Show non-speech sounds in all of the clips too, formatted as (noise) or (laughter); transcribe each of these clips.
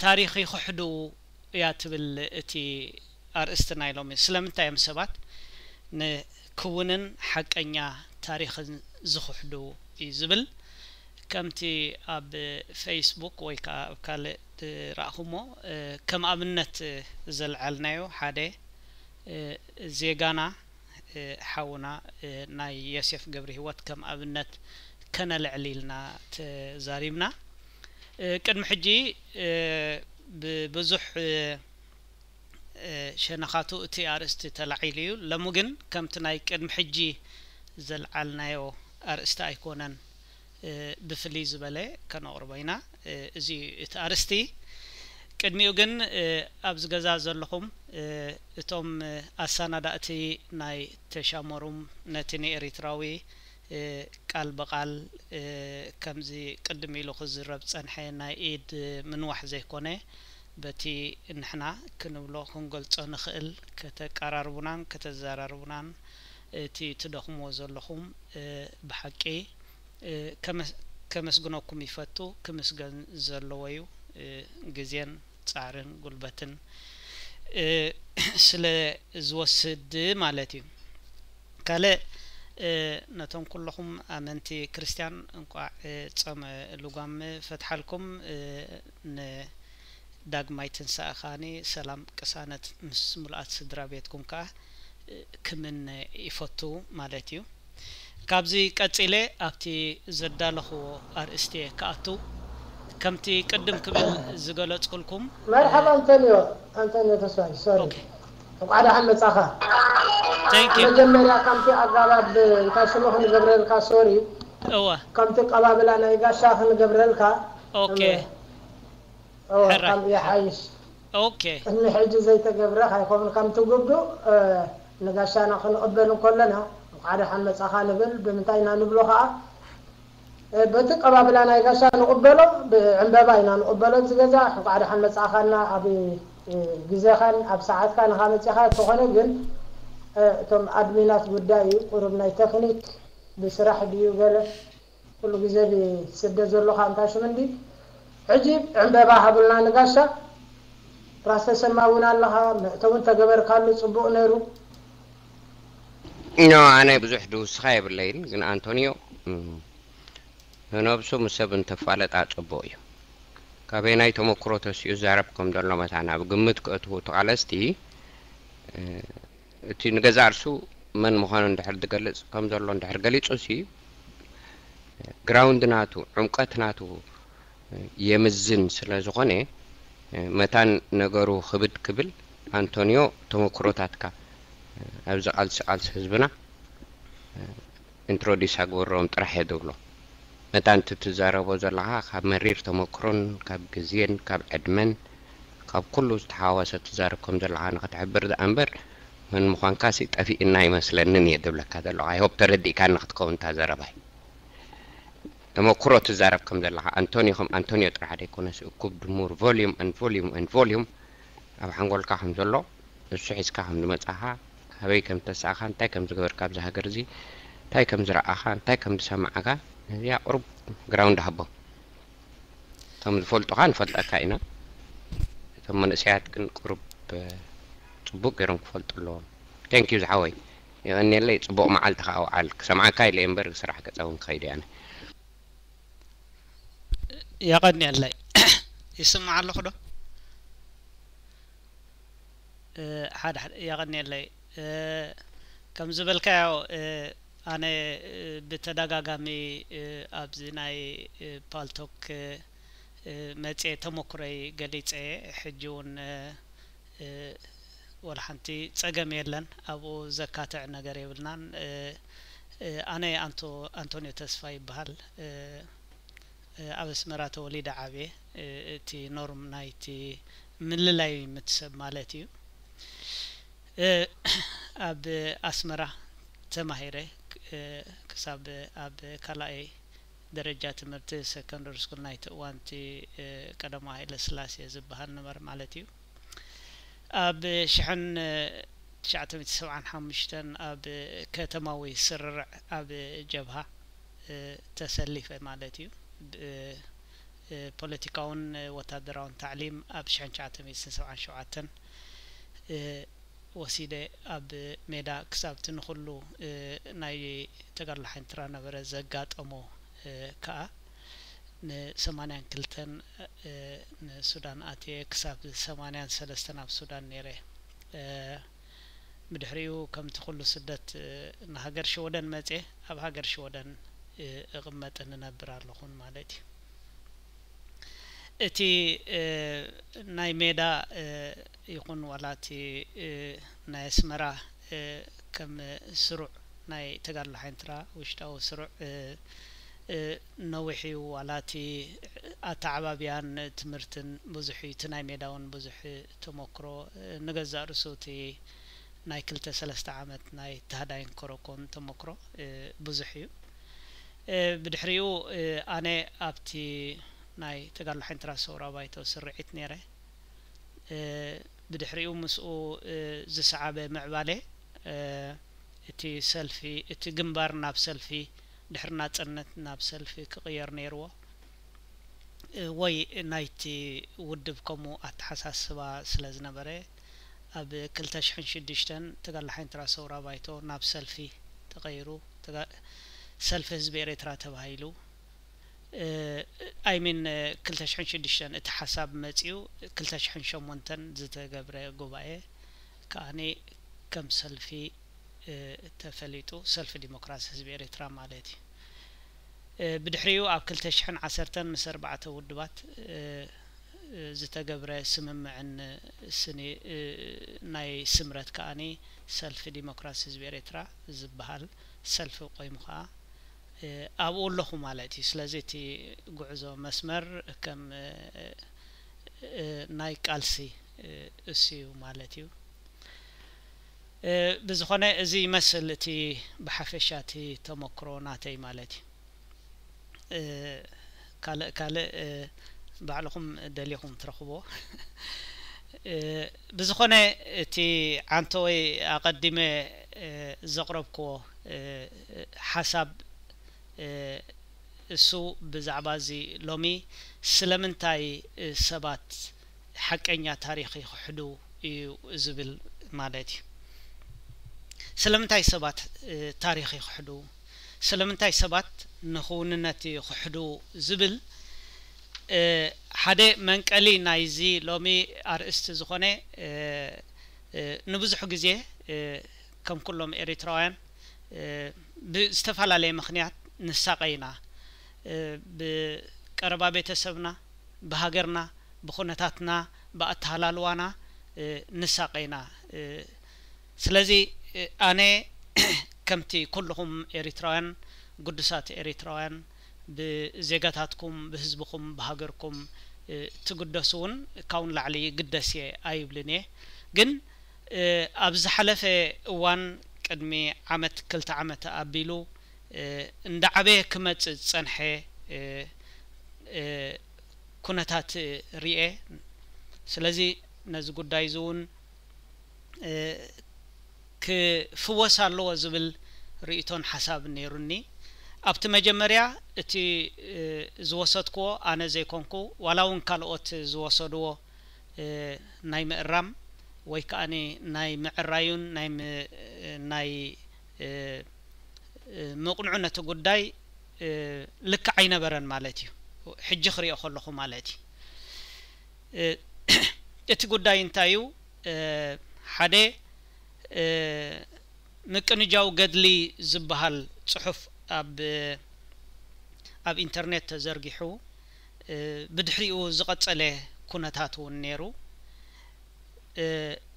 تاريخي خحدو يا تبل اتي ارستنا لومي سلمت ايام سبات نكونن حق انيا تاريخ زخحدو يزبل كمتي اب فيسبوك ويكا كال راهمو كم امنت زلعلنايو حادي زيغانا حاونا ناي يوسف قبري هوات كم امنت كان لعليلنا تزاريمنا كان حجي بزح شنخاتو تي ار اس تلعيليو لموغن كمتناي قدم حجي زلعلنايو ار اس تايكونن بفلي زبله كنور بينا ازي تي ار اس تي قدميو غن ابز غزا زلخوم اتوم اسانا داتي ناي تشاموروم نتني اريتراوي ቃል በቃል ከምዚ ቅድሚ ኢሉ ክዝረብ ፀንሐ ናይ ኢድ ምንዋሕ ዘይኮነ በቲ ንሕና ክንብሎ ክንገልጾ ንኽእል ከተቀራርቡናን ከተዘራርቡናን እቲ ትደኽምዎ ዘለኹም ብሓቂ ከመስግነኩም ይፈቱ ክምስገን ዘለዎ እዩ ግዜን ጻዕርን ጉልበትን ስለ ዝወስድ ማለት እዩ ካልእ ነቶም ኩለኹም ኣመንቲ ክርስቲያን እንቋዕ ጾመ ልጓም ፈትሓልኩም ንዳግማይ ትንሳእ ከዓኒ ሰላም ቅሳነት ምስ ሙሉኣት ስድራ ቤትኩም ከዓ ክምን ይፈቱ ማለት እዩ ካብዚ ቀፂለ ኣብቲ ዘዳለኽዎ ኣርእስቲ ክኣቱ ከምቲ ቅድም ክብል ዝገለፅኩልኩም መርሓባ ኣንተኒዮ ኣንተኒዮ ተስፋይ ሶሪ ፈቃድሃን መጻኻ መጀመሪያ ከምቲ ኣጋባብ እታ ሽሙ ክንገብረልካ ሶሪ እወ ከምቲ ቀባብላ ናይ ጋሻ ክንገብረልካ ኦኬ እወ ከም ግዜኻን ኣብ ሰዓትካ ንኻመፅኻ እተኾነ ግን እቶም ኣድሚናት ጉዳይ እዩ ቁሩብ ናይ ቴክኒክ ብስራሕ ድዩ ገለ ኩሉ ግዜ ብስደት ዘለካ እንታይ ሽም እንዲ ሕጂ ዕንበባ ሃቡልና ንጋሻ ራስ ተሰማ እውን ኣለካ ምእተ እውን ተገበርካሉ ፅቡቅ ነይሩ ኖ ኣነ ብዙሕ ድውስኻ የብለይን ግን ኣንቶኒዮ ንነብሱ ምስ ሰብ እንተፋለጣ ፅቡቅ እዩ ካበይ ናይ ተመክሮ ተስኡ ዛረብ ከም ዘሎ መታና ግምት ክእትዉ ተቓለስቲ እቲ ንገዛ ርሱ መን ምዃኑ እንድሕር ዝገልጽ ከም ዘሎ እንድሕር ገሊጹ ሲ ግራውንድ ናቱ ዕምቀት ናቱ የምዝን ስለ ዝኾነ መታን ነገሩ ክብድ ክብል ኣንቶኒዮ ተመክሮታትካ ኣብዚ ቓልሲ ቓልሲ ህዝብና ኢንትሮዲስ ኣግበሮም ጥራሕ የ ዝብሎ متان تتزارو بزلها كاب مرير تمكرون كاب جزين كاب ادمن كاب كلو تحاوس تزاركم زلها نقد ذا امبر من مخان كاسي تفي اناي مثلا نني يدبل كذا لو اي هوب تردي كان نقد كون تزارا تمكرو تزاركم زلها انتوني خم انتوني طرح عليه كون كوب دمور فوليوم ان فوليوم ان فوليوم ابو حنقول كاحم زلو الشحيس كاحم دمتاها هبي كم تسعخان تاي كم زغبر كاب زهاجرزي تاي كم زرعخان تاي كم سمعخان يا يقرب جراوند هبا تم الفولت خان فلقك أكاينا تم نسيات كن قرب آه، تبوك يرم فلت اللون ثانك يو زحوي يعني اللي تبوك صبوك معلت خاو عالك سمعك هاي لإمبر صراحة كتاون خيدي يعني يا قدني الله (coughs) يسمع على خدو آه، حد حد يا قدني الله آه، كم زبل كاو ኣነ ብተደጋጋሚ ኣብዚ ናይ ፓልቶክ መፅ ተሞክረይ ገሊፀ ሕጂ እውን ወላ ሓንቲ ፀገም የለን ኣብኡ ዘካትዕ ነገር የብልናን ኣነ ኣንቶኒዮ ተስፋ ይበሃል ኣብ ኣስመራ ተወሊደ ዓብየ እቲ ኖርም ናይቲ ምልላይ ምትሰብ ማለት እዩ ኣብ ኣስመራ ተማሂረ ክሳብ ኣብ ካልኣይ ደረጃ ትምህርቲ ሰኮንደሪ ስኩል ናይቲ እዋንቲ ቀዳማ ሃይለ ስላሴ ዝበሃል ነበር ማለት እዩ ኣብ ሽሕን ትሽዓተ ሚእቲ ሰብዓን ሓሙሽተን ኣብ ከተማዊ ስርርዕ ኣብ ጀብሃ ተሰሊፈ ማለት እዩ ፖለቲካውን ወታደራውን ታዕሊም ኣብ ሽሕን ትሽዓተ ሚእቲ ሰብዓን ሸውዓተን ወሲደ ኣብ ሜዳ ክሳብቲ ንኩሉ ናይ ተጋድሎ ሓንትራ ነበረ ዘጋጠሞ ከዓ ንሰማንያን ክልተን ንሱዳን ኣትየ ክሳብ ሰማንያን ሰለስተን ኣብ ሱዳን ነይረ ብድሕሪኡ ከምቲ ኩሉ ስደት ንሃገር ሽወደን መፅአ ኣብ ሃገር ሽወደን እቕመጥ ንነብር ኣለኹን ማለት እዩ እቲ ናይ ሜዳ يكون ولاتي ناي سمرا كم سرع ناي تقال لحين ترى وشتاو سرع نوحي ولاتي أتعب بيان تمرتن بزحي تناي ميداون بزحي تمكرو نقزا رسوتي ناي كلتا سلستا عامت ناي تهداين كروكون تمكرو بزحي بدحريو أنا أبتي ناي تقال لحين ترى صورة بايتو سرعت نيره بدحريو مسؤو زسعابة معبالي اتي سلفي اتي قنبار ناب سلفي دحرنا انت ناب سلفي كغير نيروه وي نايتي ودبكمو كومو اتحساس سوا سلاز نبري اب كل تشحن شدشتن تقال لحين ترا سورا بايتو ناب سلفي تغيرو تقال سلفي زبيري ترا تبهيلو اي من كلتا شحن شدشن ات حساب مزيو كلتا شحن شمونتن زتا قبرة قبائي كاني كم سلفي تفليتو سلفي ديمقراسي هزبي اريترا مالاتي بدحريو او كلتا شحن عسرتن مسر بعتا ودوات زتا قبرة سمم عن سني ناي سمرت كاني سلفي ديمقراسي هزبي اريترا زبهال سلف قيمخا ኣብኡ ኣለኹ ማለት እዩ ስለዚ እቲ ጉዕዞ መስመር ከም ናይ ቃልሲ እስዩ ማለት እዩ ብዝኾነ እዚ ይመስል እቲ ብሓፈሻ እቲ ተመክሮ ናተይ ማለት እዩ ካልእ ካልእ ባዕልኩም ደሊኹም ትረኽቦ ብዝኾነ እቲ ዓንተ ወይ ኣቐዲመ ዘቕረብክዎ ሓሳብ እሱ ብዛዕባ እዚ ሎሚ ስለምንታይ ሰባት ሓቀኛ ታሪክ ይክሕዱ እዩ ዝብል ማለት እዩ ስለምንታይ ሰባት ታሪክ ይክሕዱ ስለምንታይ ሰባት ንኽውንነት ይክሕዱ ዝብል ሓደ መንቀሊ ናይዚ ሎሚ ኣርእስቲ ዝኾነ ንብዙሕ ግዜ ከም ኩሎም ኤሪትራውያን ብዝተፈላለየ ምክንያት ንሳቀይና ብቀረባ ቤተሰብና ብሃገርና ብኩነታትና ብኣተሃላልዋና ንሳቀይና ስለዚ ኣነ ከምቲ ኩልኹም ኤሪትራውያን ቅዱሳት ኤሪትራውያን ብዜጋታትኩም ብህዝብኩም ብሃገርኩም ትግደሱ እውን ካብውን ላዕሊ ግደስ እየ ኣይብልን እየ ግን ኣብ ዝሓለፈ እዋን ቅድሚ ዓመት ክልተ ዓመት ኣቢሉ እንደ ዓበየ ክመፅእ ዝፀንሐ ኩነታት ርአ ስለዚ ነዚ ጉዳይ እዚ እውን ክፍወስ ኣለዎ ዝብል ርእቶን ሓሳብ ነይሩኒ ኣብቲ መጀመርያ እቲ ዝወሰድክዎ ኣነ ዘይኮንኩ ዋላ እውን ካልኦት ዝወሰድዎ ናይ ምእራም ወይ ከዓኒ ናይ ምዕራዩን ናይ مقنعنة قداي لك عين برن مالتي حج خري أخلخو مالتي إت قداي انتايو حدا مكن جاو قدلي زبهال صحف أب أب إنترنت تزرقحو بدحريو زغط عليه كونتاتو نيرو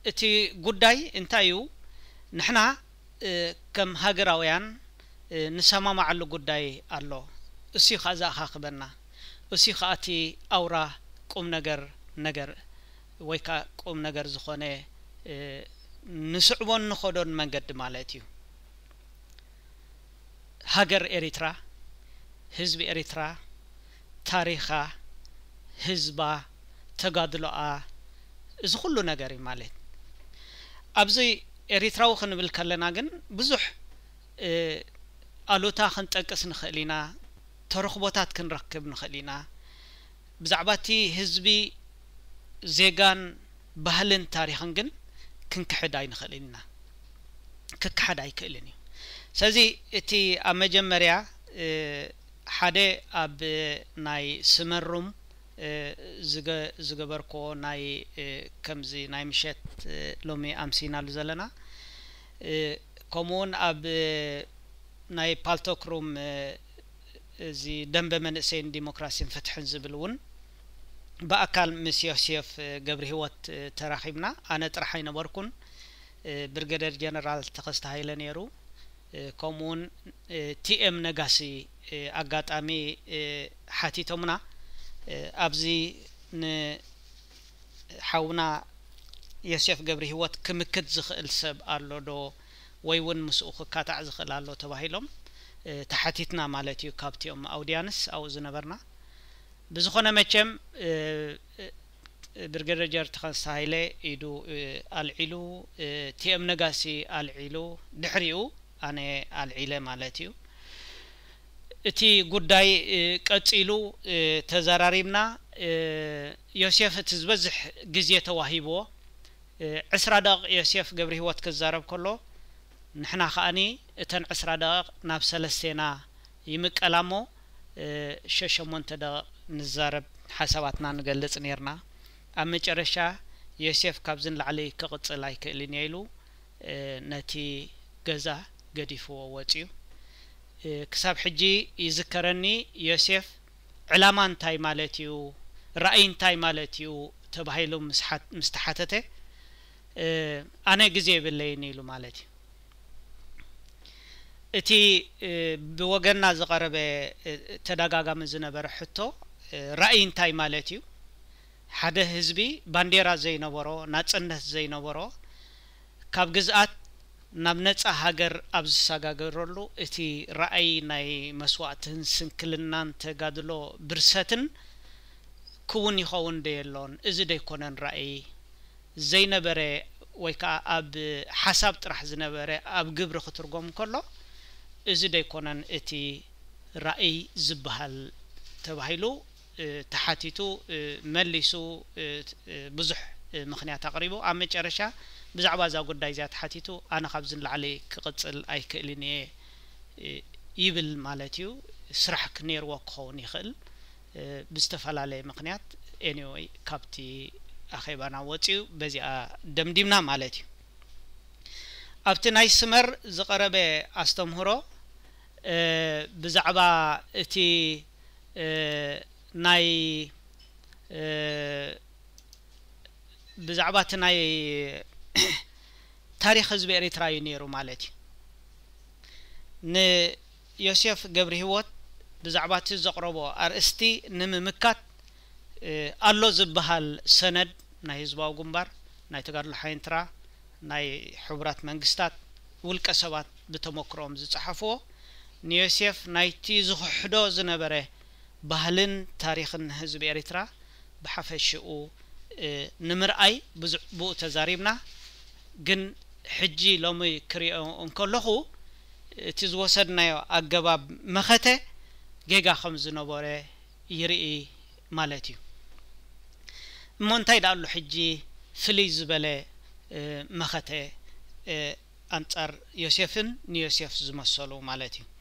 إتي قداي انتايو نحنا كم هاجر أويان يعني ንሰማ መዓሉ ጉዳይ ኣሎ እሱ ከዓ ዝኣኻኽበና እሱ ከዓ እቲ ኣውራ ቁም ነገር ነገር ወይ ከዓ ቁም ነገር ዝኾነ ንስዕቦ ንኸዶን መንገዲ ማለት እዩ ሃገር ኤሪትራ ህዝቢ ኤሪትራ ታሪኻ ህዝባ ተጋድሎኣ እዚ ኩሉ ነገር እዩ ማለት ኣብዚ ኤሪትራዊ ክንብል ከለና ግን ብዙሕ ኣሎታ ክንጠቅስ ንኽእል ኢና ተረኽቦታት ክንረክብ ንኽእል ኢና ብዛዕባ እቲ ህዝቢ ዜጋን ባህልን ታሪክን ግን ክንክሕድ ኣይንኽእልን ኢና ክክሓድ ኣይክእልን እዩ ስለዚ እቲ ኣብ መጀመርያ ሓደ ኣብ ናይ ስመሩም ዝገበርክዎ ናይ ከምዚ ናይ ምሸት ሎሚ ኣምሲናሉ ዘለና ከምኡውን ኣብ ናይ ፓልቶክሩም እዚ ደንበ መንእሰይን ዲሞክራሲን ፍትሕን ዝብል እውን ብኣካል ምስ ዮሴፍ ገብሪ ሂወት ተራኺብና ኣነ ጥራሕ ኣይነበርኩን ብርገደር ጀነራል ተኸስተ ሃይለ ነይሩ ከምኡ ውን ቲኤም ነጋሲ ኣጋጣሚ ሓቲቶምና ኣብዚ ንሓውና ዮሴፍ ገብሪ ሂወት ክምክት ዝኽእል ሰብ ኣሎ ዶ ويون مسؤوخ كاتع زخلا لو تباهيلوم تحتيتنا مالتي كابتي أم أوديانس أو زنبرنا بزخونا مجم برجرجر تخان سايلة إدو العلو تي أم نغاسي العلو دحريو أنا العلة مالتيو تي قداي قتيلو تزاراريمنا يوسف تزبزح قزية تواهيبو عسرادق يوسف قبره وات كزارب كله ንሕና ከዓኒ እተን ዕስራ ደቂቕ ናብ ሰለስተና ይምቀላ ሞ ሸሸሞንተ ደቂቕ ንዛረብ ሓሳባትና ንገልጽ ነርና ኣብ መጨረሻ ዮሴፍ ካብዚ ንላዕሊ ክቕጽል ኣይክእልን እየ ኢሉ ነቲ ገዛ ገዲፍዎ ወፂኡ ክሳብ ሕጂ ይዝከረኒ ዮሴፍ ዕላማ እንታይ ማለት እዩ ራእይ እንታይ ማለት እዩ ተባሂሉ ምስተሓተተ ኣነ ግዜ የብለይኒ ኢሉ ማለት እዩ እቲ ብወገና ዝቀረበ ተደጋጋሚ ዝነበረ ሕቶ ራእይ እንታይ ማለት እዩ ሓደ ህዝቢ ባንዴራ ዘይነበሮ ናፅነት ዘይነበሮ ካብ ግዝኣት ናብ ነፃ ሃገር ኣብ ዝሰጋገረሉ እቲ ራእይ ናይ መስዋእትን ስንክልናን ተጋድሎ ብርሰትን ክውን ይኸውን ደየሎን እዚ ደይኮነን ራእይ ዘይነበረ ወይ ከዓ ኣብ ሓሳብ ጥራሕ ዝነበረ ኣብ ግብሪ ክትርጎም ከሎ እዚ ደይኮነን እቲ ራእይ ዝበሃል ተባሂሉ ተሓቲቱ መሊሱ ብዙሕ ምክንያት ኣቅሪቡ ኣብ መጨረሻ ብዛዕባ እዛ ጉዳይ እዚኣ ተሓቲቱ ኣነ ካብዚ ንላዕሊ ክቕፅል ኣይክእልን እየ ይብል ማለት እዩ ስራሕ ክነይርዎ ክኸውን ይኽእል ብዝተፈላለየ ምክንያት ኤኒወይ ካብቲ ኣኼባና ወፂኡ በዚኣ ደምዲምና ማለት እዩ ኣብቲ ናይ ስመር ዝቀረበ ኣስተምህሮ بزعبه اتي ناي بزعبات ناي تاريخ حزب اريترايو نيرو مالتي ن يوسف جبري هوت بزعبات زقربو ارستي نم مكات الله زبهال سند ناي حزبو غمبار ناي تغار حينترا ناي حبرات منغستات ولك سبات بتموكروم زصحفو ንዮሴፍ ናይቲ ዝክሕዶ ዝነበረ ባህልን ታሪክን ህዝቢ ኤርትራ ብሓፈሽኡ ንምርኣይ ብዙዕ ብኡ ተዛሪብና ግን ሕጂ ሎሚ ክሪኦ እንከለኹ እቲ ዝወሰድናዮ ኣገባብ መኸተ ጌጋ ከም ዝነበረ ይርኢ ማለት እዩ እሞ እንታይ ዳ ኣሎ ሕጂ ፍልይ ዝበለ መኸተ ኣንጻር ዮሴፍን ንዮሴፍ ዝመሰሉ ማለት እዩ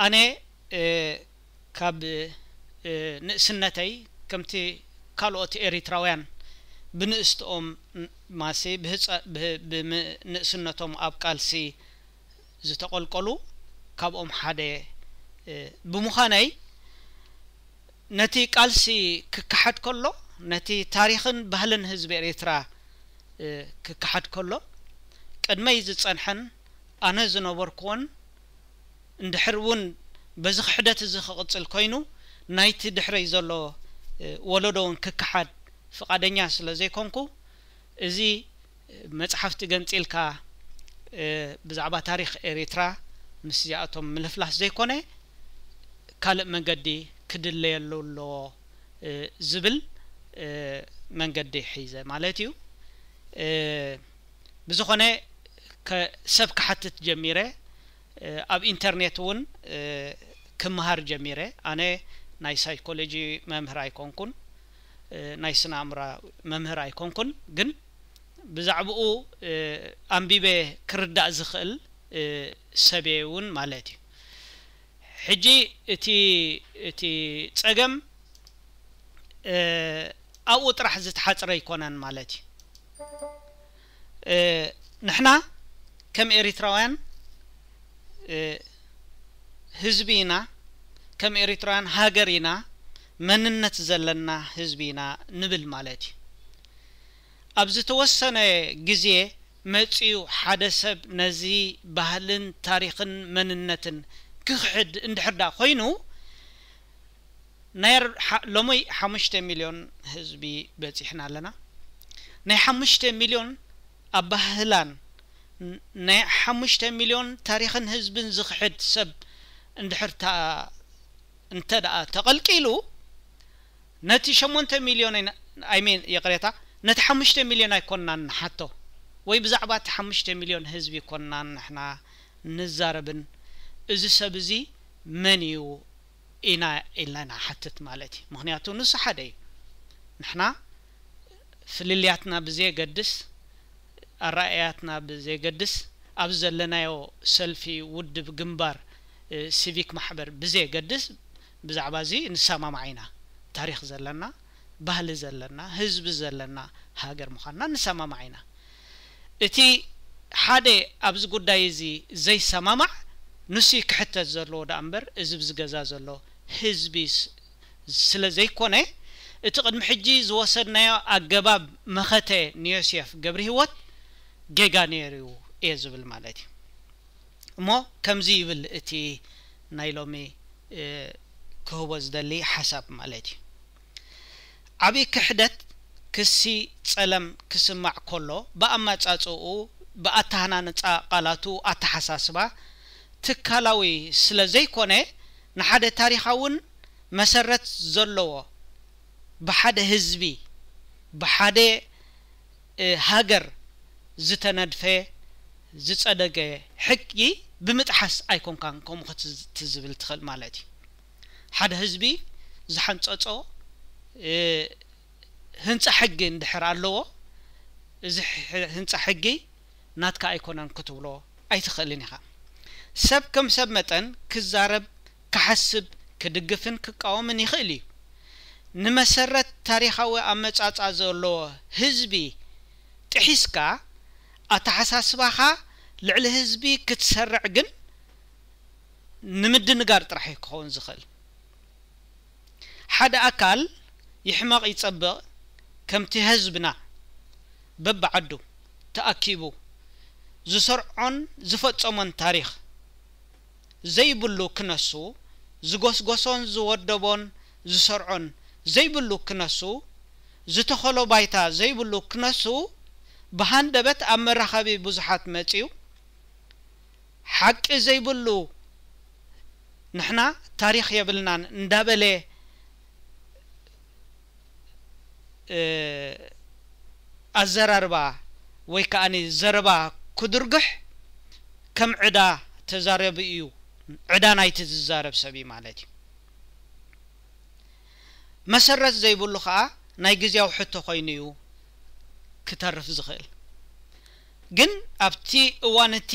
أنا كاب نسنتي كمتي كالوت إريتراوان بنست أم ماسي بهس بنسنتهم أب كالسي زتقول قلو كاب أم حدا بمخاني نتي كالسي ككحد كله نتي تاريخن بهلن هزب إريترا ككحد كله قد ما يزد صنحن أنا زنوبركون እንድሕር እውን በዚ ክሕደት እዚ ክቕፅል ኮይኑ ናይቲ ድሕረይ ዘሎ ወለዶ እውን ክክሓድ ፍቓደኛ ስለ ዘይኮንኩ እዚ መፅሓፍቲ ገንፂልካ ብዛዕባ ታሪክ ኤሪትራ ምስ እዚኣቶም ምልፍላስ ዘይኮነ ካልእ መንገዲ ክድለየሉ ኣለዎ ዝብል መንገዲ ሒዘ ማለት እዩ ብዝኾነ ሰብ ክሓትት ጀሚረ اب انترنت اون كمهار جميره انا ناي سايكولوجي ممهر اي كونكون ناي سنا امرا ممهر اي كونكون جن بزعبو امبيبي كردا زخل سبيون مالتي حجي تي تي تسقم او طرح زت حصر يكونن مالتي نحنا كم اريتراوان ህዝቢና ከም ኤርትራን ኢና መንነት ዘለና ህዝቢ ኢና ንብል ማለት እዩ ኣብዚ ተወሰነ ግዜ መፅኡ ሓደ ሰብ ነዚ ባህልን ታሪክን መንነትን ክክሕድ እንድሕር ዳ ኮይኑ ናይ ሎሞይ ሓሙሽተ ሚሊዮን ህዝቢ በፂሕና ኣለና ናይ ሓሙሽተ ሚሊዮን ኣብ ባህላን ናይ ሓሙሽተ ሚልዮን ታሪክን ህዝብን ዝክሕድ ሰብ እንድሕር እንተ ደኣ ተቐልቂሉ ነቲ ሸሞንተ ሚልዮን ኣይሜን የቅሬታ ነቲ ሓሙሽተ ሚልዮን ኣይኮንናን ሓቶ ወይ ብዛዕባ እቲ ሓሙሽተ ሚልዮን ህዝቢ ይኮንናን ንሕና ንዛረብን እዚ ሰብ እዚ መን እዩ ኢና ኢልና ሓትት ማለት እዩ ምክንያቱ ንሱ ሓደ እዩ ንሕና ፍልልያትና ብዘየገድስ ኣረኣያትና ብዘይገድስ ኣብ ዘለናዮ ሰልፊ ውድብ ግንባር ሲቪክ ማሕበር ብዘይገድስ ብዛዕባ እዚ ንሰማማዕ ኢና ታሪክ ዘለና ባህሊ ዘለና ህዝቢ ዘለና ሃገር ምዃንና ንሰማማዕ ኢና እቲ ሓደ ኣብዚ ጉዳይ እዚ ዘይሰማማዕ ንሱ ክሕተት ዘለዎ ዳ እምበር እዚ ብዝገዛ ዘሎ ህዝቢ ስለ ዘይኮነ እቲ ቅድሚ ሕጂ ዝወሰድናዮ ኣገባብ መኸተ ንዮሴፍ ገብሪ ህይወት ጌጋ ነይሩ እየ ዝብል ማለት እዩ እሞ ከምዚ ይብል እቲ ናይ ሎሚ ክህቦ ዝደሊ ሓሳብ ማለት እዩ ዓብዪ ክሕደት ክሲ ጸለም ክስማዕ ከሎ ብኣማጻጽኡ ብኣተሃናንፃ ቓላቱ ኣተሓሳስባ ትካላዊ ስለ ዘይኮነ ንሓደ ታሪኻ እውን መሰረት ዘለዎ ብሓደ ህዝቢ ብሓደ ሃገር زتندفة زت أدقة حكي بمتحس أيكون كان كم خد تزبل تخل مالتي حد هزبي زحن تأتو اه هنت حقي ندحر علو زح هنت حقي ناتك أيكون أن كتبلو أي تخليني خا سب كم سب متن كزارب كحسب كدقفن كقوم من يخلي نمسرت تاريخه أمت أتعذر له هزبي تحسكا ኣተሓሳስባኻ ልዕሊ ህዝቢ ክትሰርዕ ግን ንምድንጋር ጥራሕ ክኸውን ዝኽእል ሓደ ኣካል ይሕመቕ ይጸብቕ ከምቲ ህዝብና በብዓዱ ተኣኪቡ ዝሰርዖን ዝፈጸሞን ታሪክ ዘይብሉ ክነሱ ዝጎስጎሶን ዝወደቦን ዝሰርዖን ዘይብሉ ክነሱ ዝተኸሎ ባይታ ዘይብሉ ክነሱ ብሃንደበት ኣብ መራኸቢ ብዙሓት መፅኡ ሓቂ ዘይብሉ ንሕና ታሪክ የብልናን እንዳበለ ኣዘራርባ ወይ ከዓኒ ዘረባ ክድርግሕ ከም ዕዳ ተዛረቢ እዩ ዕዳ ናይቲ ዝዛረብ ሰብ እዩ ማለት እዩ መሰረት ዘይብሉ ከዓ ናይ ግዜያዊ ሕቶ ኮይኑ እዩ ክተርፍ ዝኽእል ግን ኣብቲ እዋን እቲ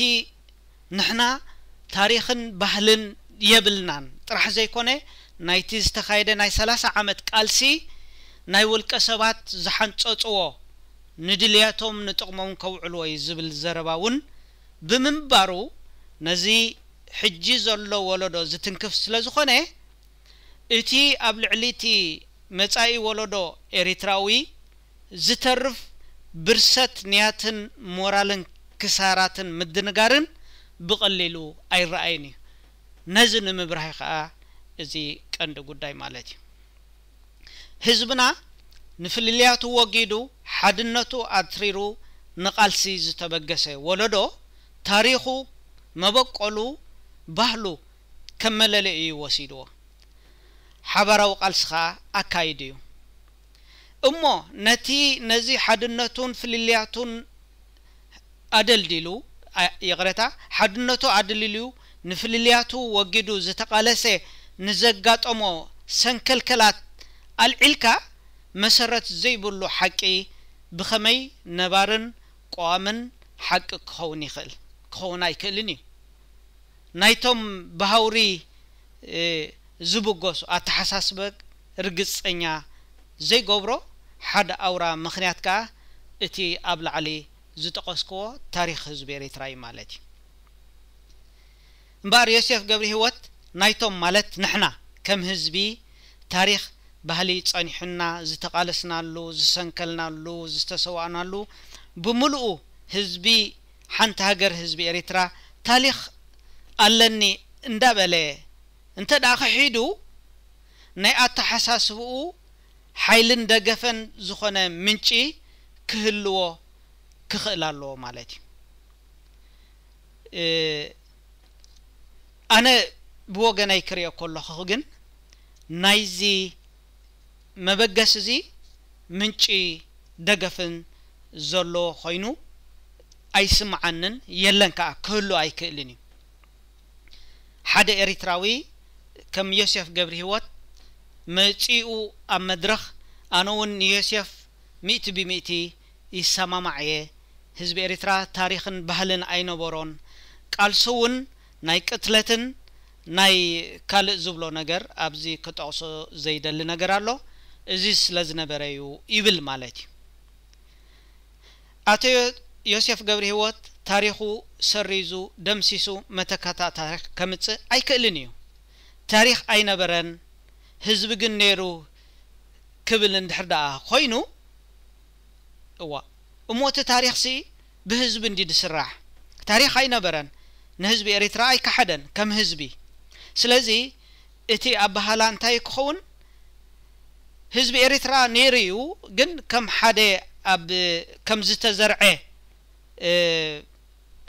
ንሕና ታሪኽን ባህልን የብልናን ጥራሕ ዘይኮነ ናይቲ ዝተኻየደ ናይ 30 ዓመት ቃልሲ ናይ ውልቀ ሰባት ዝሓንፀፅዎ ንድልያቶም ንጥቕሞም ከውዕልዎ እዩ ዝብል ዘረባ እውን ብምንባሩ ነዚ ሕጂ ዘሎ ወለዶ ዝትንክፍ ስለ ዝኾነ እቲ ኣብ ልዕሊ እቲ መጻኢ ወለዶ ኤሪትራዊ ዝተርፍ ብርሰት ንያትን ሞራልን ክሳራትን ምድንጋርን ብቐሊሉ ኣይረአይን እዩ ነዚ ንምብራሂ ከዓ እዚ ቀንዲ ጉዳይ ማለት እዩ ህዝብና ንፍልልያቱ ወጊዱ ሓድነቱ ኣትሪሩ ንቓልሲ ዝተበገሰ ወለዶ ታሪኹ መበቀሉ ባህሉ ከም እዩ ወሲድዎ ሓበራዊ ቃልሲ ከዓ ኣካይድ እዩ እሞ ነቲ ነዚ ሓድነቱን ፍልልያቱን ኣደልዲሉ ይቕረታ ሓድነቱ ኣደልልዩ ንፍልልያቱ ወጊዱ ዝተቃለሰ ንዘጋጠሞ ሰንከልከላት ኣልዒልካ መሰረት ዘይብሉ ሓቂ ብኸመይ ነባርን ቆዋምን ሓቂ ክኸውን ይኽእል ክኸውን ኣይክእልን እዩ ናይቶም ባህውሪ ዝብገሱ ኣተሓሳስበ ርግፀኛ ዘይገብሮ ሓደ ኣውራ ምክንያት ከዓ እቲ ኣብ ላዕሊ ዝጠቀስክዎ ታሪክ ህዝቢ ኤርትራ እዩ ማለት እዩ እምበኣር ዮሴፍ ገብሪ ህይወት ናይቶም ማለት ንሕና ከም ህዝቢ ታሪክ ባህሊ ፀኒሑና ዝተቃለስናሉ ዝሰንከልናሉ ዝተሰዋእናሉ ብምሉኡ ህዝቢ ሓንቲ ሃገር ህዝቢ ኤርትራ ታሪክ ኣለኒ እንዳበለ እንተ ደኣ ክሒዱ ናይ ኣተሓሳስብኡ ሓይልን ደገፈን ዝኾነ ምንጪ ክህልዎ ክኽእል ኣለዎ ማለት እዩ ኣነ ብወገናይ ክሪኦ ከለኹ ግን ናይዚ መበገስ እዚ ምንጪ ደገፍን ዘለዎ ኮይኑ ኣይስምዓንን የለን ከዓ ክህሉ ኣይክእልን እዩ ሓደ ኤሪትራዊ ከም ዮሴፍ ገብሪ ህይወት መፂኡ ኣብ መድረኽ ኣነ እውን ንዮሴፍ ሚእቲ ብሚእቲ ይሰማማዕ እየ ህዝቢ ኤርትራ ታሪክን ባህልን ኣይነበሮን ቃልሱ እውን ናይ ቅትለትን ናይ ካልእ ዝብሎ ነገር ኣብዚ ክጠቕሶ ዘይደሊ ነገር ኣሎ እዚ ስለ ዝነበረ እዩ ይብል ማለት እዩ ኣቶ ዮሴፍ ገብሪ ህይወት ታሪኹ ሰሪዙ ደምሲሱ መተካታ ታሪክ ከምፅእ ኣይክእልን እዩ ታሪክ ኣይነበረን ህዝቢ ግን ነይሩ ክብል እንድሕር ደኣ ኮይኑ እዋ እሞ እቲ ታሪክ ሲ ብህዝቢ እንዲ ድስራሕ ታሪክ ኣይነበረን ንህዝቢ ኤርትራ ኣይካሓደን ከም ህዝቢ ስለዚ እቲ ኣባህላ እንታይ ክኸውን ህዝቢ ኤርትራ ነይሩ እዩ ግን ከም ሓደ ኣብ ከም ዝተዘርዐ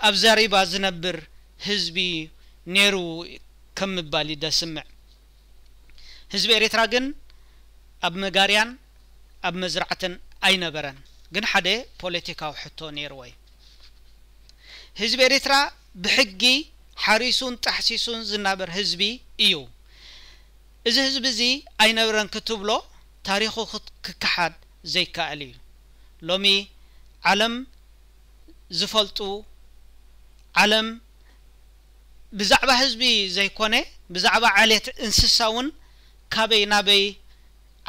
ኣብ ዘሪባ ዝነብር ህዝቢ ነይሩ ከም ምባል እዩ ደስምዕ ህዝቢ ኤርትራ ግን ኣብ መጋርያን ኣብ መዝራዕትን ኣይነበረን ግን ሓደ ፖለቲካዊ ሕቶ ነይርዎ እዩ ህዝቢ ኤርትራ ብሕጊ ሓሪሱን ጣሕሲሱን ዝናበር ህዝቢ እዩ እዚ ህዝቢ እዚ ኣይነበረን ክትብሎ ታሪኹ ክከሓድ ዘይከኣል እዩ ሎሚ ዓለም ዝፈልጡ ዓለም ብዛዕባ ህዝቢ ዘይኮነ ብዛዕባ ዓሌት እንስሳ እውን ካበይ ናበይ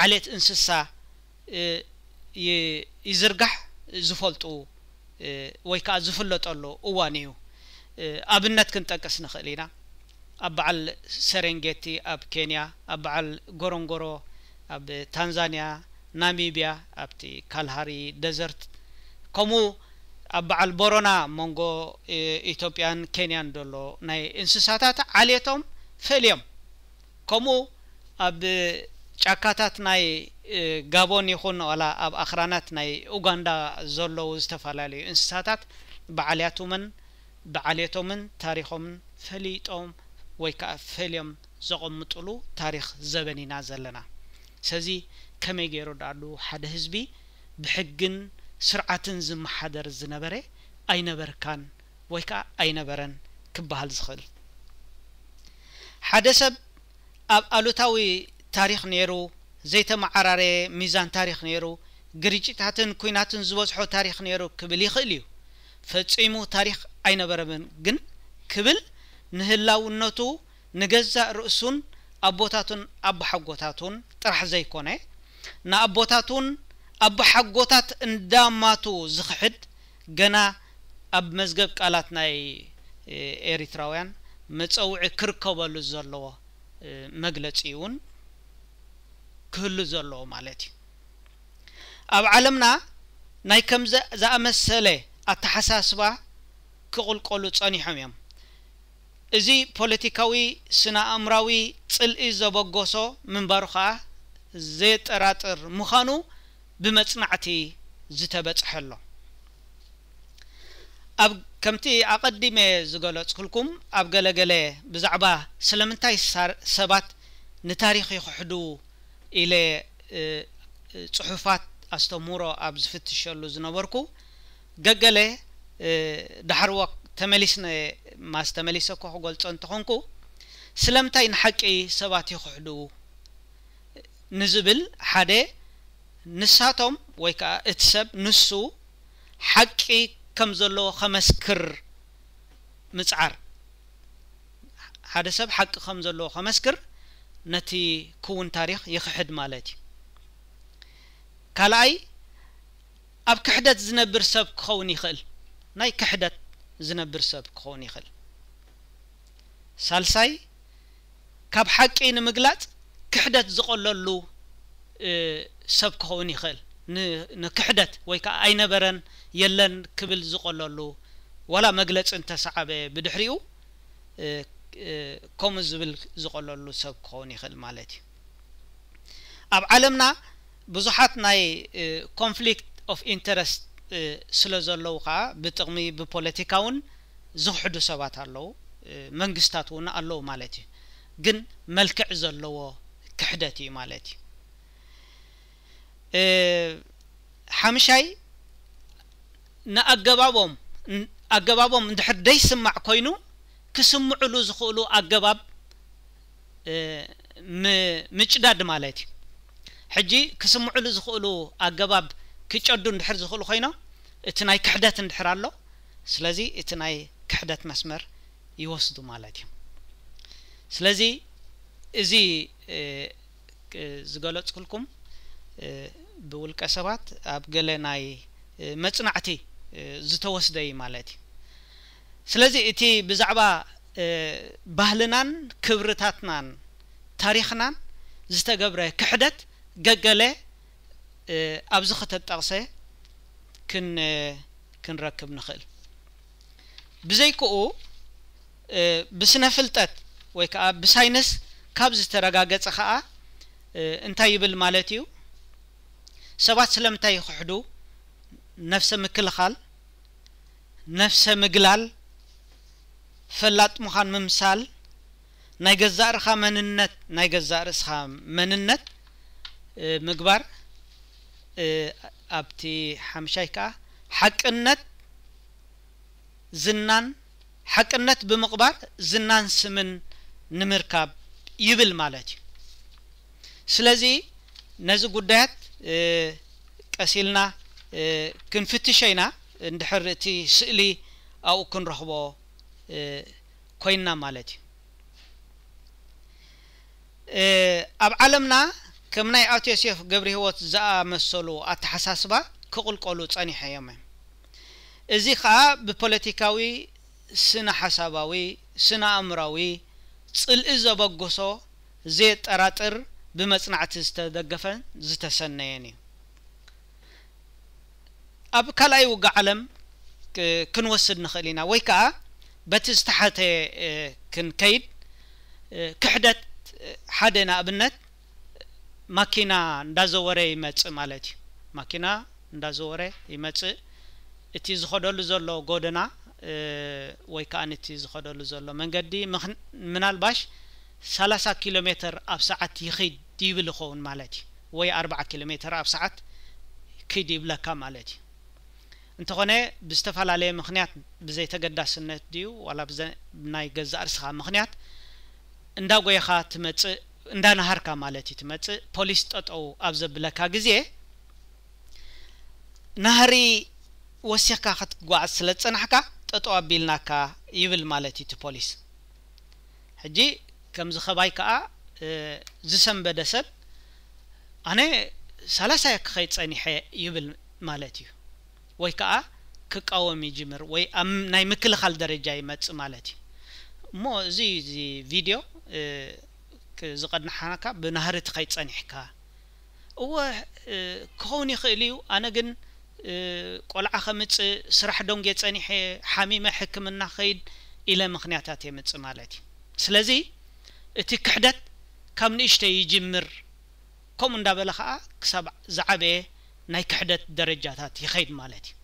ዓሌት እንስሳ ይዝርጋሕ ዝፈልጡ ወይ ከዓ ዝፍለጠሉ እዋን እዩ ኣብነት ክንጠቅስ ንኽእል ኢና ኣብ በዓል ሰሬንጌቲ ኣብ ኬንያ ኣብ በዓል ጎሮንጎሮ ኣብ ታንዛንያ ናሚቢያ ኣብቲ ካልሃሪ ደዘርት ከምኡ ኣብ በዓል ቦሮና መንጎ ኢትዮጵያን ኬንያን ዘሎ ናይ እንስሳታት ዓልቶም ፈልዮም ከምኡ ኣብ ጫካታት ናይ ጋቦን ይኹን ዋላ ኣብ ኣኽራናት ናይ ኡጋንዳ ዘለዉ ዝተፈላለዩ እንስሳታት በዓልያቶምን ብዓልቶምን ታሪኾምን ፈሊጦም ወይ ከዓ ፈልዮም ዘቐምጥሉ ታሪክ ዘበን ኢና ዘለና ስለዚ ከመይ ገይሩ ዳሉ ሓደ ህዝቢ ብሕግን ስርዓትን ዝመሓደር ዝነበረ ኣይነበርካን ወይ ከዓ ኣይነበረን ክበሃል ዝኽእል ሓደ ሰብ ኣብ ኣሉታዊ ታሪክ ነይሩ ዘይተመዓራረየ ሚዛን ታሪክ ነይሩ ግርጭታትን ኩናትን ዝበዝሖ ታሪክ ነይሩ ክብል ይኽእል እዩ ፈፂሙ ታሪክ ኣይነበረምን ግን ክብል ንህላውነቱ ንገዛእ ርእሱን ኣቦታቱን ኣቦሓጎታቱን ጥራሕ ዘይኮነ ንኣቦታቱን ኣቦሓጎታት እንዳማቱ ዝክሕድ ገና ኣብ መዝገብ ቃላት ናይ ኤሪትራውያን መፀውዒ ክርከበሉ ዘለዎ መግለፂ እውን ክህሉ ዘለዎ ማለት እዩ ኣብ ዓለምና ናይ ከም ዝኣመሰለ ኣተሓሳስባ ክቕልቀሉ ጸኒሖም እዮም እዚ ፖለቲካዊ ስነ ኣእምራዊ ጽልኢ ዘበገሶ ምንባሩ ከዓ ዘየጠራጥር ምዃኑ ብመጽናዕቲ ዝተበጽሐሎ ኣብ ከምቲ ኣቐዲመ ዝገለጽኩልኩም ኣብ ገለገለ ብዛዕባ ስለምንታይ ሰባት ንታሪክ ይክሕድው ኢለ ፅሑፋት ኣስተምህሮ ኣብ ዝፍትሸሉ ዝነበርኩ ገገለ ዳሕር ወቅ ተመሊስነ ማስ ተመሊሰ እኳ ክገልፆ እንትኾንኩ ስለምንታይ ንሓቂ ሰባት ይክሕድው ንዝብል ሓደ ንሳቶም ወይ ከዓ እቲ ሰብ ንሱ ሓቂ ከም ዘለዎ ከመስክር ምፅዓር ሓደ ሰብ ሓቂ ከም ዘለዎ ከመስክር ነቲ ክውን ታሪክ ይክሕድ ማለት እዩ ካልኣይ ኣብ ክሕደት ዝነብር ሰብ ክኸውን ይኽእል ናይ ክሕደት ዝነብር ሰብ ክኸውን ይኽእል ሳልሳይ ካብ ሓቂ ንምግላፅ ክሕደት ዝቆለሉ ሰብ ክኸውን ይኽእል ንክሕደት ወይ ከዓ ኣይነበረን የለን ክብል ዝቆለሉ ወላ መግለፂ እንተሰዓበ ብድሕሪኡ ከምኡ ዝብል ዝቆለሉ ሰብ ክኸውን ይኽእል ማለት እዩ ኣብ ዓለምና ብዙሓት ናይ ኮንፍሊክት ኦፍ ኢንተረስት ስለ ዘለዉ ከዓ ብጥቕሚ ብፖለቲካ እውን ዝውሕዱ ሰባት ኣለዉ መንግስታት እውን ኣለዉ ማለት እዩ ግን መልክዕ ዘለዎ ክሕደት እዩ ማለት እዩ ሓምሻይ ንኣገባቦም ኣገባቦም እንድሕር ደይስማዕ ኮይኑ ክስምዕሉ ዝኽእሉ ኣገባብ ምጭዳድ ማለት እዩ ሕጂ ክስምዕሉ ዝኽእሉ ኣገባብ ክጨዱ እንድሕር ዝኽእሉ ኮይኖ እቲ ናይ ክሕደት እንድሕር ኣሎ ስለዚ እቲ ናይ ክሕደት መስመር ይወስዱ ማለት እዩ ስለዚ እዚ ዝገለፅኩልኩም ብውልቀ ሰባት ኣብ ገለ ናይ መፅናዕቲ ዝተወስደ እዩ ማለት እዩ ስለዚ እቲ ብዛዕባ ባህልናን ክብርታትናን ታሪክናን ዝተገብረ ክሕደት ገገለ ኣብዚ ከተጠቕሰ ክን ክንረክብ ንኽእል ብዘይክኡ ብስነ ፍልጠት ወይ ከዓ ብሳይንስ ካብ ዝተረጋገፀ ከዓ እንታይ ይብል ማለት እዩ ሰባት ስለምንታይ ክሕዱ ነፍሰ ምክልኻል ነፍሰ ምግላል ፈላጥ ምዃን ምምሳል ናይ ገዛእ ርኻ መንነት ናይ ገዛእ ርእስኻ መንነት ምግባር ኣብቲ ሓምሻይ ከዓ ሓቅነት ዝናን ሓቅነት ብምቕባር ዝናን ስምን ንምርካብ ይብል ማለት እዩ ስለዚ ነዚ ጉዳያት ቀሲልና ክንፍትሸ ኢና እንድሕር እቲ ስእሊ ኣብኡ ክንረኽቦ ኮይንና ማለት እዩ ኣብ ዓለምና ከም ናይ ኣቶ ዮሴፍ ገብሪ ህይወት ዝኣመሰሉ ኣተሓሳስባ ክቕልቀሉ ፀኒሐ እዮም እዮም እዚ ከዓ ብፖለቲካዊ ስነ ሓሳባዊ ስነ ኣእምራዊ ፅልኢ ዘበገሶ ዘየጠራጥር ብመፅናዕቲ ዝተደገፈን ዝተሰነየን እዩ أب كلايو قعلم كن وسد نخلينا ويكا بتستحت كن كيد كحدت حدنا أبنت ماكينا ندازوره يمتس مالتي ماكينا ندازوره يمتس إتي زخدول زولو قودنا ويكا نتي زخدول زولو من قدي من الباش ثلاثة كيلومتر أب ساعة يخيد ديبل خون مالتي وي أربعة كيلومتر أب ساعة كيدي بلاكا مالتي እንተኾነ ብዝተፈላለየ ምክንያት ብዘይ ተገዳስነት ድዩ ዋላ ናይ ገዛ ርስኻ ምክንያት እንዳጎይኻ ትመፅእ እንዳናሃርካ ማለት እዩ ትመፅእ ፖሊስ ጠጠው ኣብ ዘብለካ ግዜ ናህሪ ወሲኽካ ክትጓዓዝ ስለ ዝፅናሕካ ጠጠው ኣቢልናካ ይብል ማለት እዩ ቲ ፖሊስ ሕጂ ከምዚ ኸባይ ከዓ ዝሰንበደ ሰብ ኣነ ሳላሳይ ክኸይ ፀኒሐ ይብል ማለት እዩ وي كا كقاومي جمر وي ام ناي مكل خال درجه يمت مالتي مو زي زي فيديو كزقد نحاكا بنهر تخي صنيحكا هو كوني خليو انا جن قلع خمت سرح دونج صنيح حميم حكم النخيد الى مخنياتات يمت مالتي سلازي اتي كم نيشتي يجمر كوم ندابلخا كسب زعبه ناي كحدت درجاتات يخيد مالتي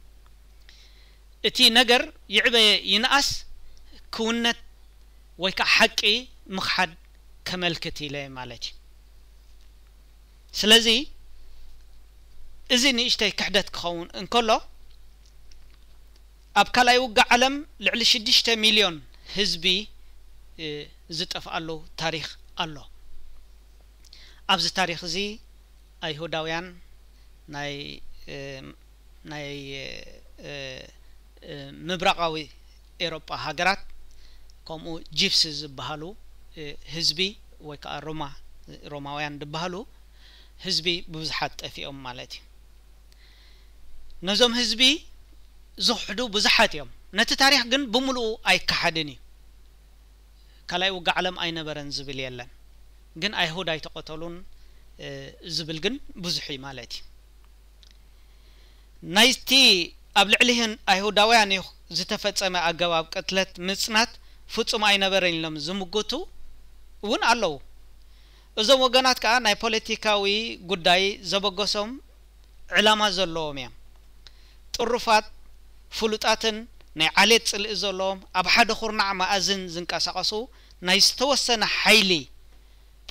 اتي نقر يعبى ينأس كونت ويكا حقي مخحد كملكتي لي مالتي سلازي ازي نيشتي كحدت كخون انكولو ابكالا يوقع علم لعلش ديشتا مليون هزبي زت افعلو تاريخ الله ابز تاريخ زي ايهوداويان ናይ ናይ ምብራቃዊ ኤሮጳ ሃገራት ከምኡ ጂፕስ ዝበሃሉ ህዝቢ ወይ ከዓ ሮማ ሮማውያን ዝበሃሉ ህዝቢ ብብዙሓት ጠፊኦም ማለት እዩ ነዞም ህዝቢ ዝክሕዱ ብዙሓት እዮም ነቲ ታሪክ ግን ብምሉኡ ኣይከሓድን እዩ ካልኣይ ውጋዕ ዓለም ኣይነበረን ዝብል የለን ግን ኣይሁድ ኣይተቆተሉን ዝብል ግን ብዙሕ እዩ ማለት እዩ ናይቲ ኣብ ልዕሊህን ኣይሁዳውያን ይኹ ዝተፈጸመ ኣገባብ ቅትለት ምጽናት ፍጹም ኣይነበረን ኢሎም ዝምግቱ እውን ኣለዉ እዞም ወገናት ከዓ ናይ ፖለቲካዊ ጉዳይ ዘበገሶም ዕላማ ዘለዎም እዮም ጥሩፋት ፍሉጣትን ናይ ዓሌት ጽልኢ ዘለዎም ኣብ ሓደ ኩርናዕ መኣዝን ዝንቀሳቐሱ ናይ ዝተወሰነ ሓይሊ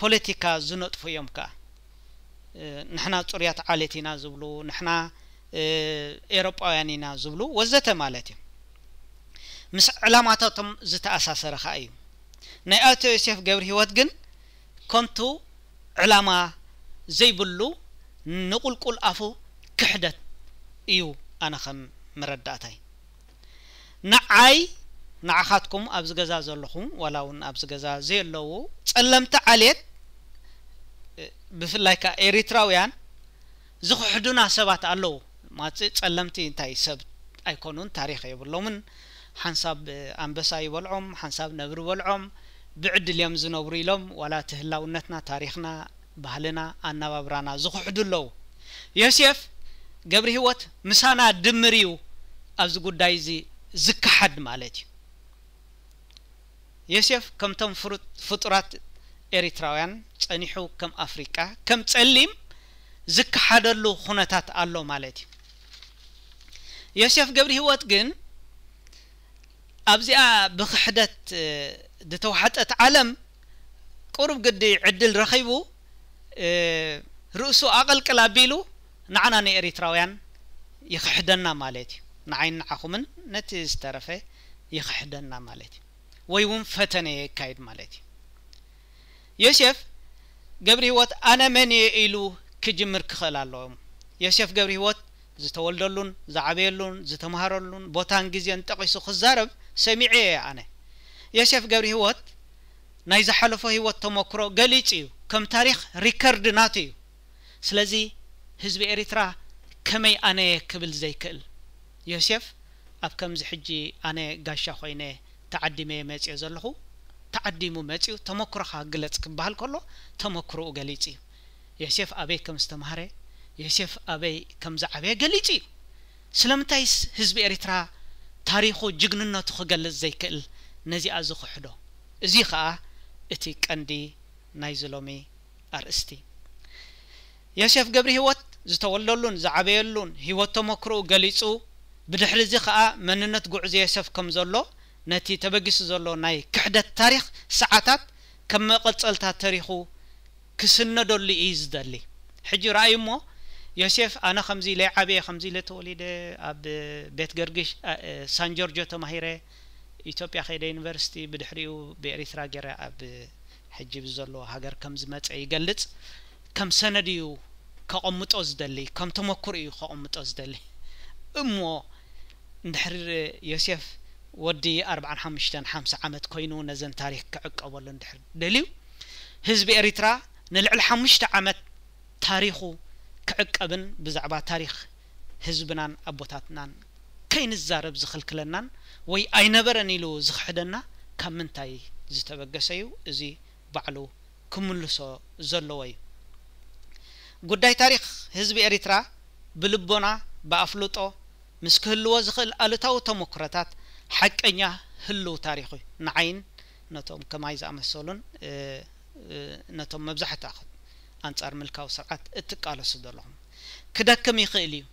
ፖለቲካ ዝነጥፉ እዮም ከዓ ንሕና ፅሩያት ዓሌት ኢና ዝብሉ ንሕና ኤሮጳውያን ኢና ዝብሉ ወዘተ ማለት እዩ ምስ ዕላማታቶም ዝተኣሳሰረ ከዓ እዩ ናይ ኣቶ ዮሴፍ ገብሪ ሂወት ግን ከንቱ ዕላማ ዘይብሉ ንቁልቁል ኣፉ ክሕደት እዩ ኣነ ከም መረዳእታይ ንዓይ ንዓኻትኩም ኣብዚ ገዛ ዘለኹም ዋላ እውን ኣብዚ ገዛ ዘየለዉ ጸለምቲ ዓልት ብፍላይ ከዓ ኤሪትራውያን ዝክሕዱና ሰባት ኣለዉ ማጽእ ጸለምቲ እንታይ ሰብ ኣይኮኑን ታሪክ የብሎምን ሓንሳብ ኣንበሳ ይበልዖም ሓንሳብ ነብሪ በልዖም ብዕድል እዮም ዝነብሩ ኢሎም ዋላ ትህላውነትና ታሪክና ባህልና ኣነባብራና ዝኩሕዱ ኣለዉ ዮሴፍ ገብሪ ህይወት ምሳና ድምር እዩ ኣብዚ ጉዳይ እዚ ዝከሓድ ማለት እዩ ዮሴፍ ከምቶም ፍጡራት ኤሪትራውያን ፀኒሑ ከም ኣፍሪቃ ከም ጸሊም ዝከሓደሉ ኩነታት ኣሎ ማለት እዩ يوسف قبري هو تقن أبزي بخحدة دتوحدة عالم قرب قد عدل رخيبو رؤسو أقل كلابيلو نعنا نيري تراويان يخحدنا مالتي نعين نعخمن نتيز ترفي يخحدنا مالتي ويوم فتنة كايد مالتي يوسف قبري هو أنا من يقيلو كجمر كخلال لهم يوسف قبري هو ዝተወልደሉን ዝዓበየሉን ዝተምሃረሉን ቦታን ግዜን ጠቂሱ ክዛረብ ሰሚዐ እየ ኣነ ዮሴፍ ገብሪ ህይወት ናይ ዝሓለፈ ህይወት ተመክሮ ገሊፅ እዩ ከም ታሪክ ሪከርድ ናቱ እዩ ስለዚ ህዝቢ ኤርትራ ከመይ ኣነ ክብል ዘይክእል ዮሴፍ ኣብ ከምዚ ሕጂ ኣነ ጋሻ ኮይነ ተዓዲመ መፅኦ ዘለኹ ተዓዲሙ መፅኡ ተመክሮኻ ግለፅ ክበሃል ከሎ ተመክሮኡ ገሊፅ እዩ ዮሴፍ ኣበይ ከም ዝተምሃረ ዮሴፍ አበይ ከም ዝዓበየ ገሊፅ እዩ ስለምንታይስ ህዝቢ ኤርትራ ታሪኹ ጅግንነቱ ክገልጽ ዘይክእል ነዚኣ ዝኽሕዶ እዚ ከዓ እቲ ቀንዲ ናይ ዝሎሚ ኣርእስቲ ዮሴፍ ገብሪ ህይወት ዝተወለሉን ዝዓበየሉን ህይወት ተመክርኡ ገሊጹ ብድሕሪ እዚ ከዓ መንነት ጉዕዚ ዮሴፍ ከም ዘሎ ነቲ ተበጊሱ ዘሎ ናይ ክሕደት ታሪክ ሰዓታት ከም መቐፀልታት ተሪኹ ክስነደሉ እዩ ዝደሊ ሕጂ ረኣዩ እሞ ዮሴፍ ኣነ ከምዚ ለይዓበየ ከምዚ ለተወሊደ ኣብ ቤት ገርግሽ ሳን ጆርጆ ተማሂረ ኢትዮጵያ ከይደ ዩኒቨርሲቲ ብድሕሪኡ ብኤሪትራ ገይረ ኣብ ሕጂ ብዘሎ ሃገር ከም ዝመፀ ይገልፅ ከም ሰነድ እዩ ከቐምጦ ዝደሊ ከም ተመክሮ እዩ ከቐምጦ ዝደሊ እሞ እንድሕሪ ዮሴፍ ወዲ 45 50 ዓመት ኮይኑ ነዘን ታሪክ ክዕቀበሉ እንድሕር ደልዩ ህዝቢ ኤሪትራ ንልዕሊ ሓሙሽተ ዓመት ታሪኹ ክዕቀብን ብዛዕባ ታሪክ ህዝብናን ኣቦታትናን ከይንዛረብ ዝኽልክለናን ወይ ኣይነበረን ኢሉ ዝክሕደና ካብ ምንታይ ዝተበገሰ እዩ እዚ ባዕሉ ክምልሶ ዘለዎ እዩ ጉዳይ ታሪክ ህዝቢ ኤሪትራ ብልቦና ብኣፍልጦ ምስ ክህልዎ ዝኽእል ኣልታዊ ተሞክሮታት ሓቀኛ ህልው ታሪክ እዩ ንዓይን ነቶም ከማይ ዝኣመሰሉን ነቶም መብዛሕትኡ أنصار ملكاو سرعت اتقال سدلهم كدكم يخيلي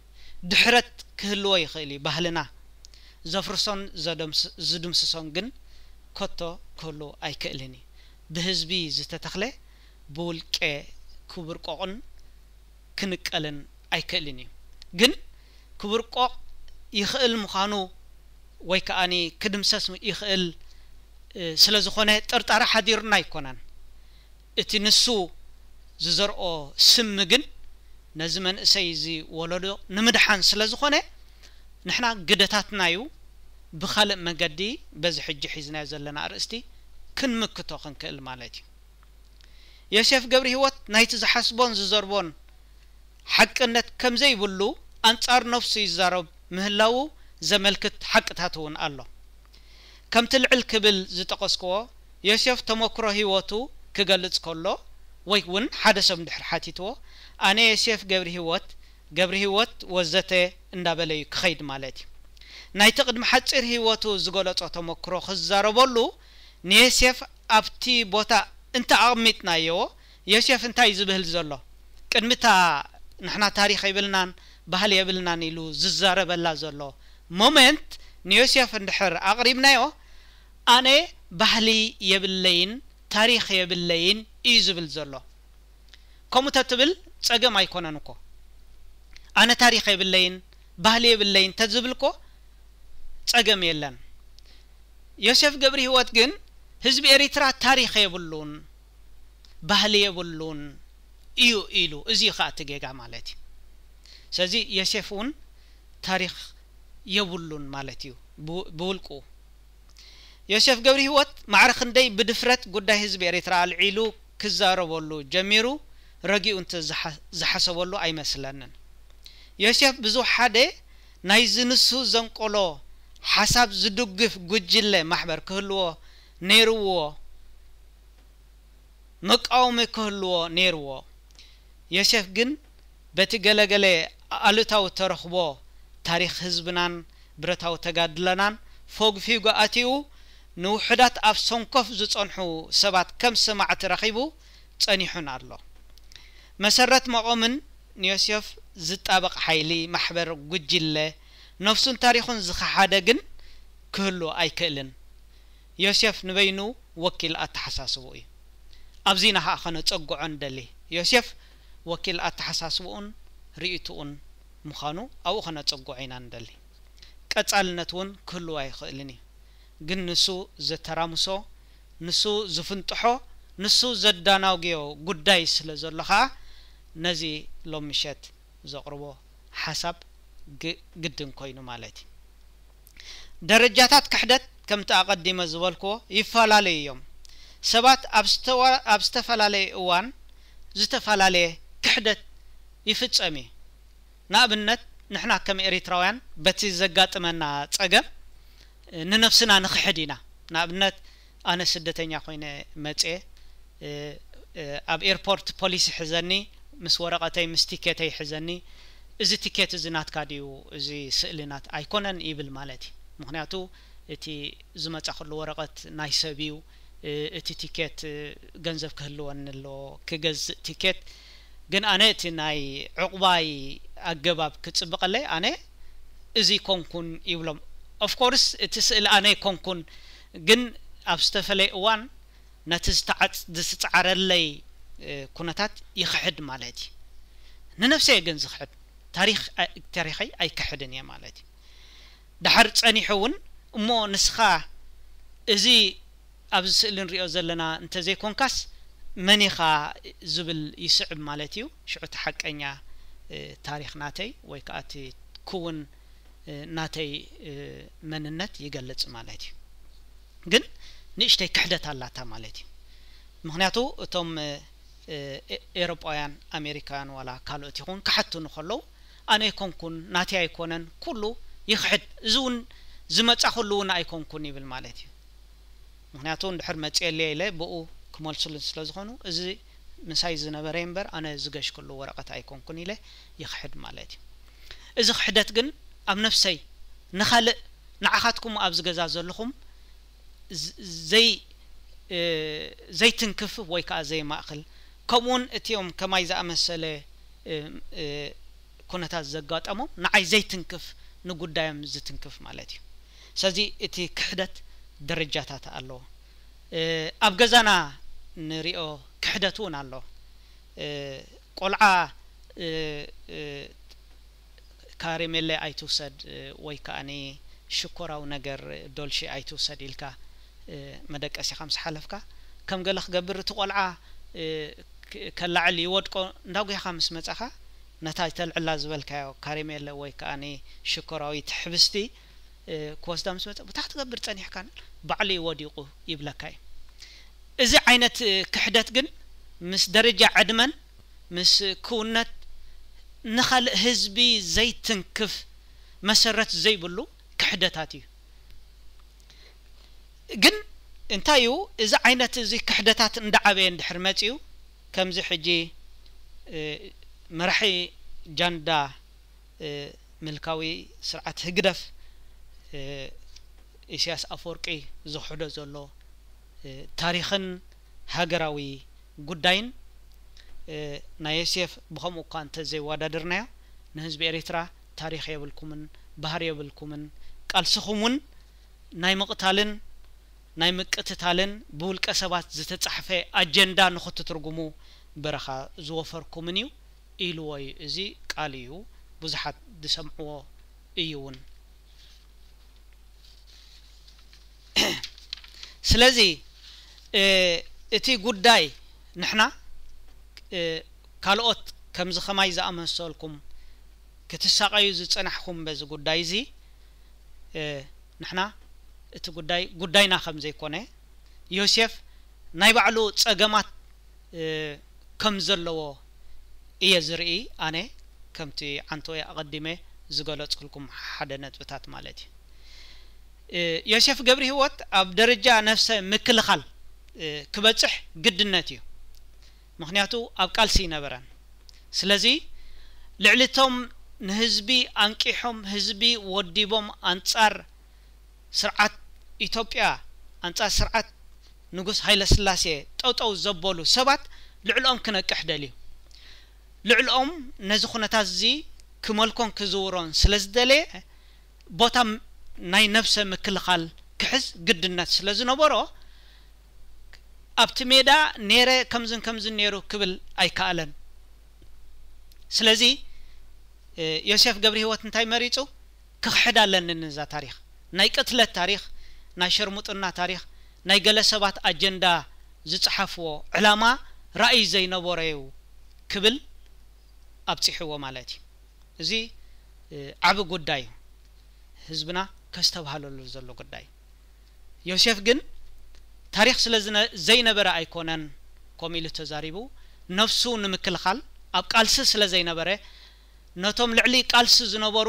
دحرت كهلو يخيلي بهلنا زفرسون زدم جن كتو كلو أيكلني بهزبي بول ك كبر قعن كنقلن أيكلني جن كبر قع يخيل مخانو ويك اني كدم سسم يخيل ዝኾነ ጥርጣረ حدير نايكونن እቲ ዝዘርኦ ስም ግን ነዚ መንእሰይ እዚ ወለዶ ንምድሓን ስለ ዝኾነ ንሕና ግደታትና እዩ ብካልእ መገዲ በዚ ሕጂ ሒዝናዮ ዘለና ርእስቲ ክንምክቶ ክንክእል ማለት እዩ ዮሴፍ ገብሪ ህይወት ናይቲ ዝሓስቦን ዝዘርቦን ሓቅነት ከም ዘይብሉ ኣንጻር ነፍሱ ይዛረብ ምህላው ዘመልክት ሓቅታት እውን ኣሎ ከምቲ ልዕል ክብል ዝጠቐስክዎ ዮሴፍ ተመክሮ ህይወቱ ክገልጽ ከሎ ወይ እውን ሓደ ሰብ እንድሕር ሓቲትዎ ኣነ የሴፍ ገብሪ ህይወት ገብሪ ህይወት ወዘተ እንዳበለ እዩ ክኸይድ ማለት እዩ ናይቲ ቅድሚ ሓፂር ህይወቱ ዝገለፆ ተመክሮ ክዛረበሉ ንየሴፍ ኣብቲ ቦታ እንተ ኣቕሚጥናዮ ዮሴፍ እንታይ ዝብህል ዘሎ ቅድሚ እታ ንሕና ታሪክ የብልናን ባህል የብልናን ኢሉ ዝዛረበላ ዘሎ ሞመንት ንዮሴፍ እንድሕር ኣቕሪብናዮ ኣነ ባህሊ የብለይን ታሪክ የብለይን እዩ ዝብል ዘሎ ከምኡ ተትብል ፀገም ኣይኮነን እኮ ኣነ ታሪክ የብለይን ባህሊ የብለይን ተዝብል ኮ ፀገም የለን ዮሴፍ ገብሪ ህይወት ግን ህዝቢ ኤሪትራ ታሪክ የብሉን ባህሊ የብሉን እዩ ኢሉ እዚ ከዓ ትጌጋ ማለት እዩ ስለዚ ዮሴፍ እውን ታሪክ የብሉን ማለት እዩ ብውልቁ ዮሴፍ ገብሪ ህይወት ማዕርክ ክንደይ ብድፍረት ጉዳይ ህዝቢ ኤሪትራ ኣልዒሉ ክዛረበሉ ጀሚሩ ረጊኡ እንተ ዝሓሰበሉ ኣይመስለንን ዮሴፍ ብዙ ሓደ ናይ ዝንሱ ዘንቆሎ ሓሳብ ዝድግፍ ጉጅለ ማሕበር ክህልዎ ነይርዎ መቃወሚ ክህልዎ ነይርዎ ዮሴፍ ግን በቲ ገለገለ ኣሉታዊ ተረኽቦ ታሪክ ህዝብናን ብረታዊ ተጋድለናን ፎግፊጉ ኣትኡ ንውሕዳት ኣብ ሰንኮፍ ዝፀንሑ ሰባት ከም ስማዕቲ ረኺቡ ፀኒሑን ኣሎ መሰረት መቆምን ንዮሴፍ ዝጣበቕ ሓይሊ ማሕበር ጉጅለ ነፍሱን ታሪኹን ዝኸሓደ ግን ክህሉ ኣይክእልን ዮሴፍ ንበይኑ ወኪል ኣተሓሳስቡ እዩ ኣብዚ ንኸዓ ከነፀጉዖ ንደሊ ዮሴፍ ወኪል ኣተሓሳስብኡን ርእቱኡን ምዃኑ ኣብኡ ከነፀጉዖ ኢና ንደሊ ቀጻልነት እውን ክህልዋ ይኽእልን እዩ ግን ንሱ ዘተራምሶ ንሱ ዝፍንጥሖ ንሱ ዘዳናውግዮ ጉዳይ ስለ ዘሎ ከዓ ነዚ ሎም ምሸት ዘቕርቦ ሓሳብ ግድን ኮይኑ ማለት እዩ ደረጃታት ክሕደት ከምቲ ኣቐዲመ ዝበልክዎ ይፈላለዩ እዮም ሰባት ኣብ ዝተፈላለየ እዋን ዝተፈላለየ ክሕደት ይፍፀም እዩ ንኣብነት ንሕና ከም ኤሪትራውያን በቲ ዘጋጥመና ፀገም ننفسنا نخحدينا نابنت أنا سدتين يا خوينا متي أب إيربورت بوليس حزني مس ورقتي مس تيكيتي حزني إزي تيكيت إزي نات كاديو إزي سئلنات أيكونن إيبل مالتي مخنياتو إتي زما تاخذ ورقت نايسابيو إتي تيكيت غنزف كهلو أنلو كغز تيكيت جن أنا إتي ناي عقباي أجباب كتسبق لي أنا إزي كون كون إيبلو ኦፍ ኮርስ እቲ ስእሊ ኣነ ይኮንኩን ግን ኣብ ዝተፈለየ እዋን ነቲ ዝፅዓረለይ ኩነታት ይክሕድ ማለት እዩ ንነፍሰ ግን ዝክሕድ ታሪክ ታሪኸይ ኣይክሕድን እየ ማለት እዩ ድሓር ፀኒሑ እውን እሞ ንስኻ እዚ ኣብዚ ስእሊ ንሪኦ ዘለና እንተዘይኮንካስ መን ኢኻ ዝብል ይስዕብ ማለት እዩ ሽዑ ቲ ሓቀኛ ታሪክ ናተይ ወይ ከዓ እቲ ክውን ናተይ መንነት ይገልጽ ማለት እዩ ግን ንእሽተይ ክሕደት ኣላታ ማለት እዩ ምክንያቱ እቶም ኤሮጳውያን ኣሜሪካውያን ዋላ ካልኦት ይኹን ክሓቱ ንከለዉ ኣነ ይኮንኩን ናቲ ኣይኮነን ኩሉ ይክሕድ እዚ እውን ዝመፃ ኩሉ እውን ኣይኮንኩን ይብል ማለት እዩ ምክንያቱ እንድሕር መፅየልየ ኢለ ብኡ ክመልሱልን ስለ ዝኾኑ እዚ ምሳይ ዝነበረ እምበር ኣነ ዝገሽክሉ ወረቀት ኣይኮንኩን ኢለ ይክሕድ ማለት እዩ እዚ ክሕደት ግን ኣብ ነፍሰይ ንኻልእ ንዓኻትኩም ኣብ ዝገዛ ዘለኹም ዘይ ዘይትንክፍ ወይ ከዓ ዘይማእኽል ከምኡውን እትዮም ከማይ ዝኣመሰለ ኩነታት ዘጋጠሞም ንዓይ ዘይትንክፍ ንጉዳዮም ዝትንክፍ ማለት እዩ ስለዚ እቲ ክሕደት ደረጃታት ኣለዎ ኣብ ገዛና ንሪኦ ክሕደት እውን ኣለዎ ቆልዓ كارميلي اي توسد وي كاني شكرا ونجر دولشي اي توسد الكا مدك اسي خمس حلفكا كم قال لك قبر تقلع كالعلي ودكو نوقي خمس متاخا نتاج تلع لازبل كا كارميل وي كاني شكرا ويتحبستي كوس دامس متاخا بتحت قبر تاني حكان بعلي وديقو يبلكاي اذا عينت كحدات جن مس درجه عدمن مس كونت نخل هزبي زي تنكف مسرت زي بلو كحدتاتي جن انتايو اذا عينت زي كحدتات ندعبي عند حرمتيو كم زي حجي اه مرحي جاندا اه ملكاوي سرعة هجرف اه اسياس افوركي زو حدو زولو اه تاريخن هجراوي قدين ናየሴፍ ብኸምኡ እኳ እንተዘይወዳድርናዮ ንህዝቢ ኤርትራ ታሪክ የብልኩምን ባህር የብልኩምን ቃልስኹም እውን ናይ ምቕታልን ናይ ምቅትታልን ብውልቀ ሰባት ዝተጻሕፈ ኣጀንዳ ንኽትትርጉሙ በረኻ ዝወፈርኩምን እዩ ኢልዎ እዩ እዚ ቃል እዩ ብዙሓት ዝሰምዕዎ እዩ እውን ስለዚ እቲ ጉዳይ ንሕና ካልኦት ከምዚ ኸማይ ዝኣመሰልኩም ክትሳቀዩ ዝፅናሕኩም በዚ ጉዳይ እዚ ንሕና እቲ ጉዳይ ጉዳይና ከም ዘይኮነ ዮሴፍ ናይ ባዕሉ ፀገማት ከም ዘለዎ እየ ዝርኢ ኣነ ከምቲ ወይ ኣቐዲመ ዝገለፅኩልኩም ሓደ ነጥብታት ማለት እዩ ዮሴፍ ገብሪ ሂወት ኣብ ደረጃ ነፍሰ ምክልኻል ክበፅሕ ግድነት እዩ ምክንያቱ ኣብ ቃልሲ ይነበረን ስለዚ ልዕሊቶም ንህዝቢ ኣንቂሖም ህዝቢ ወዲቦም ኣንጻር ስርዓት ኢትዮጵያ ኣንጻር ስርዓት ንጉስ ሃይለ ስላሴ ጠውጠው ዘበሉ ሰባት ልዕልኦም ክነቅሕ ደልዩ ልዕልኦም ነዚ ኩነታት እዚ ክመልኮን ክዝውሮን ስለ ዝደለየ ቦታ ናይ ነብሰ ምክልኻል ክሕዝ ግድነት ስለ ዝነበሮ ኣብቲ ሜዳ ነረ ከምዝን ከምዝን ነይሩ ክብል ኣይከኣለን ስለዚ ዮሴፍ ገብሪ ህይወት እንታይ መሪፁ ክክሕድ ኣለኒ ንዛ ታሪክ ናይ ቅትለት ታሪክ ናይ ሸርሙጥና ታሪክ ናይ ገለ ሰባት ኣጀንዳ ዝፀሓፍዎ ዕላማ ራእይ ዘይነበረዩ ክብል ኣብፂሕዎ ማለት እዩ እዚ ዓብ ጉዳይ እዩ ህዝብና ከዝተባሃለሉ ዘሎ ጉዳይ ዮሴፍ ግን ታሪክ ስለ ዘይነበረ ኣይኮነን ከም ኢሉ ተዛሪቡ ነፍሱ ንምክልኻል ኣብ ቃልሲ ስለ ዘይነበረ ነቶም ልዕሊ ቃልሲ ዝነበሩ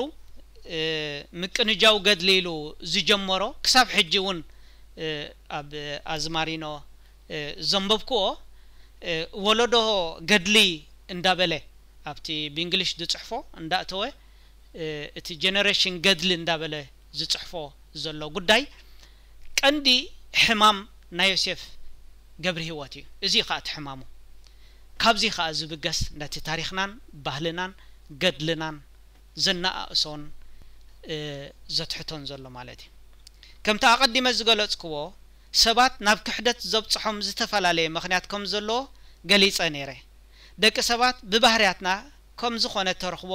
ምቅንጃው ገድሊ ኢሉ ዝጀመሮ ክሳብ ሕጂ እውን ኣብ ኣዝማሪኖ ዘንበብክዎ ወለዶ ገድሊ እንዳበለ ኣብቲ ብእንግሊሽ ዝፅሕፎ እንዳእተወ እቲ ጀነሬሽን ገድሊ እንዳበለ ዝፅሕፎ ዘሎ ጉዳይ ቀንዲ ሕማም ናይ ዮሴፍ ገብሪ ህይወት እዩ እዚ ከዓ እቲ ሕማሙ ካብዚ ከዓ ዝብገስ ነቲ ታሪክናን ባህልናን ገድልናን ዘነኣእሶን ዘትሕቶን ዘሎ ማለት እዩ ከምቲ ኣቐዲመ ዝገለጽክዎ ሰባት ናብ ክሕደት ዘብፅሖም ዝተፈላለየ ምክንያት ከም ዘለዎ ገሊፀ ነይረ ደቂ ሰባት ብባህርያትና ከም ዝኾነ ተረኽቦ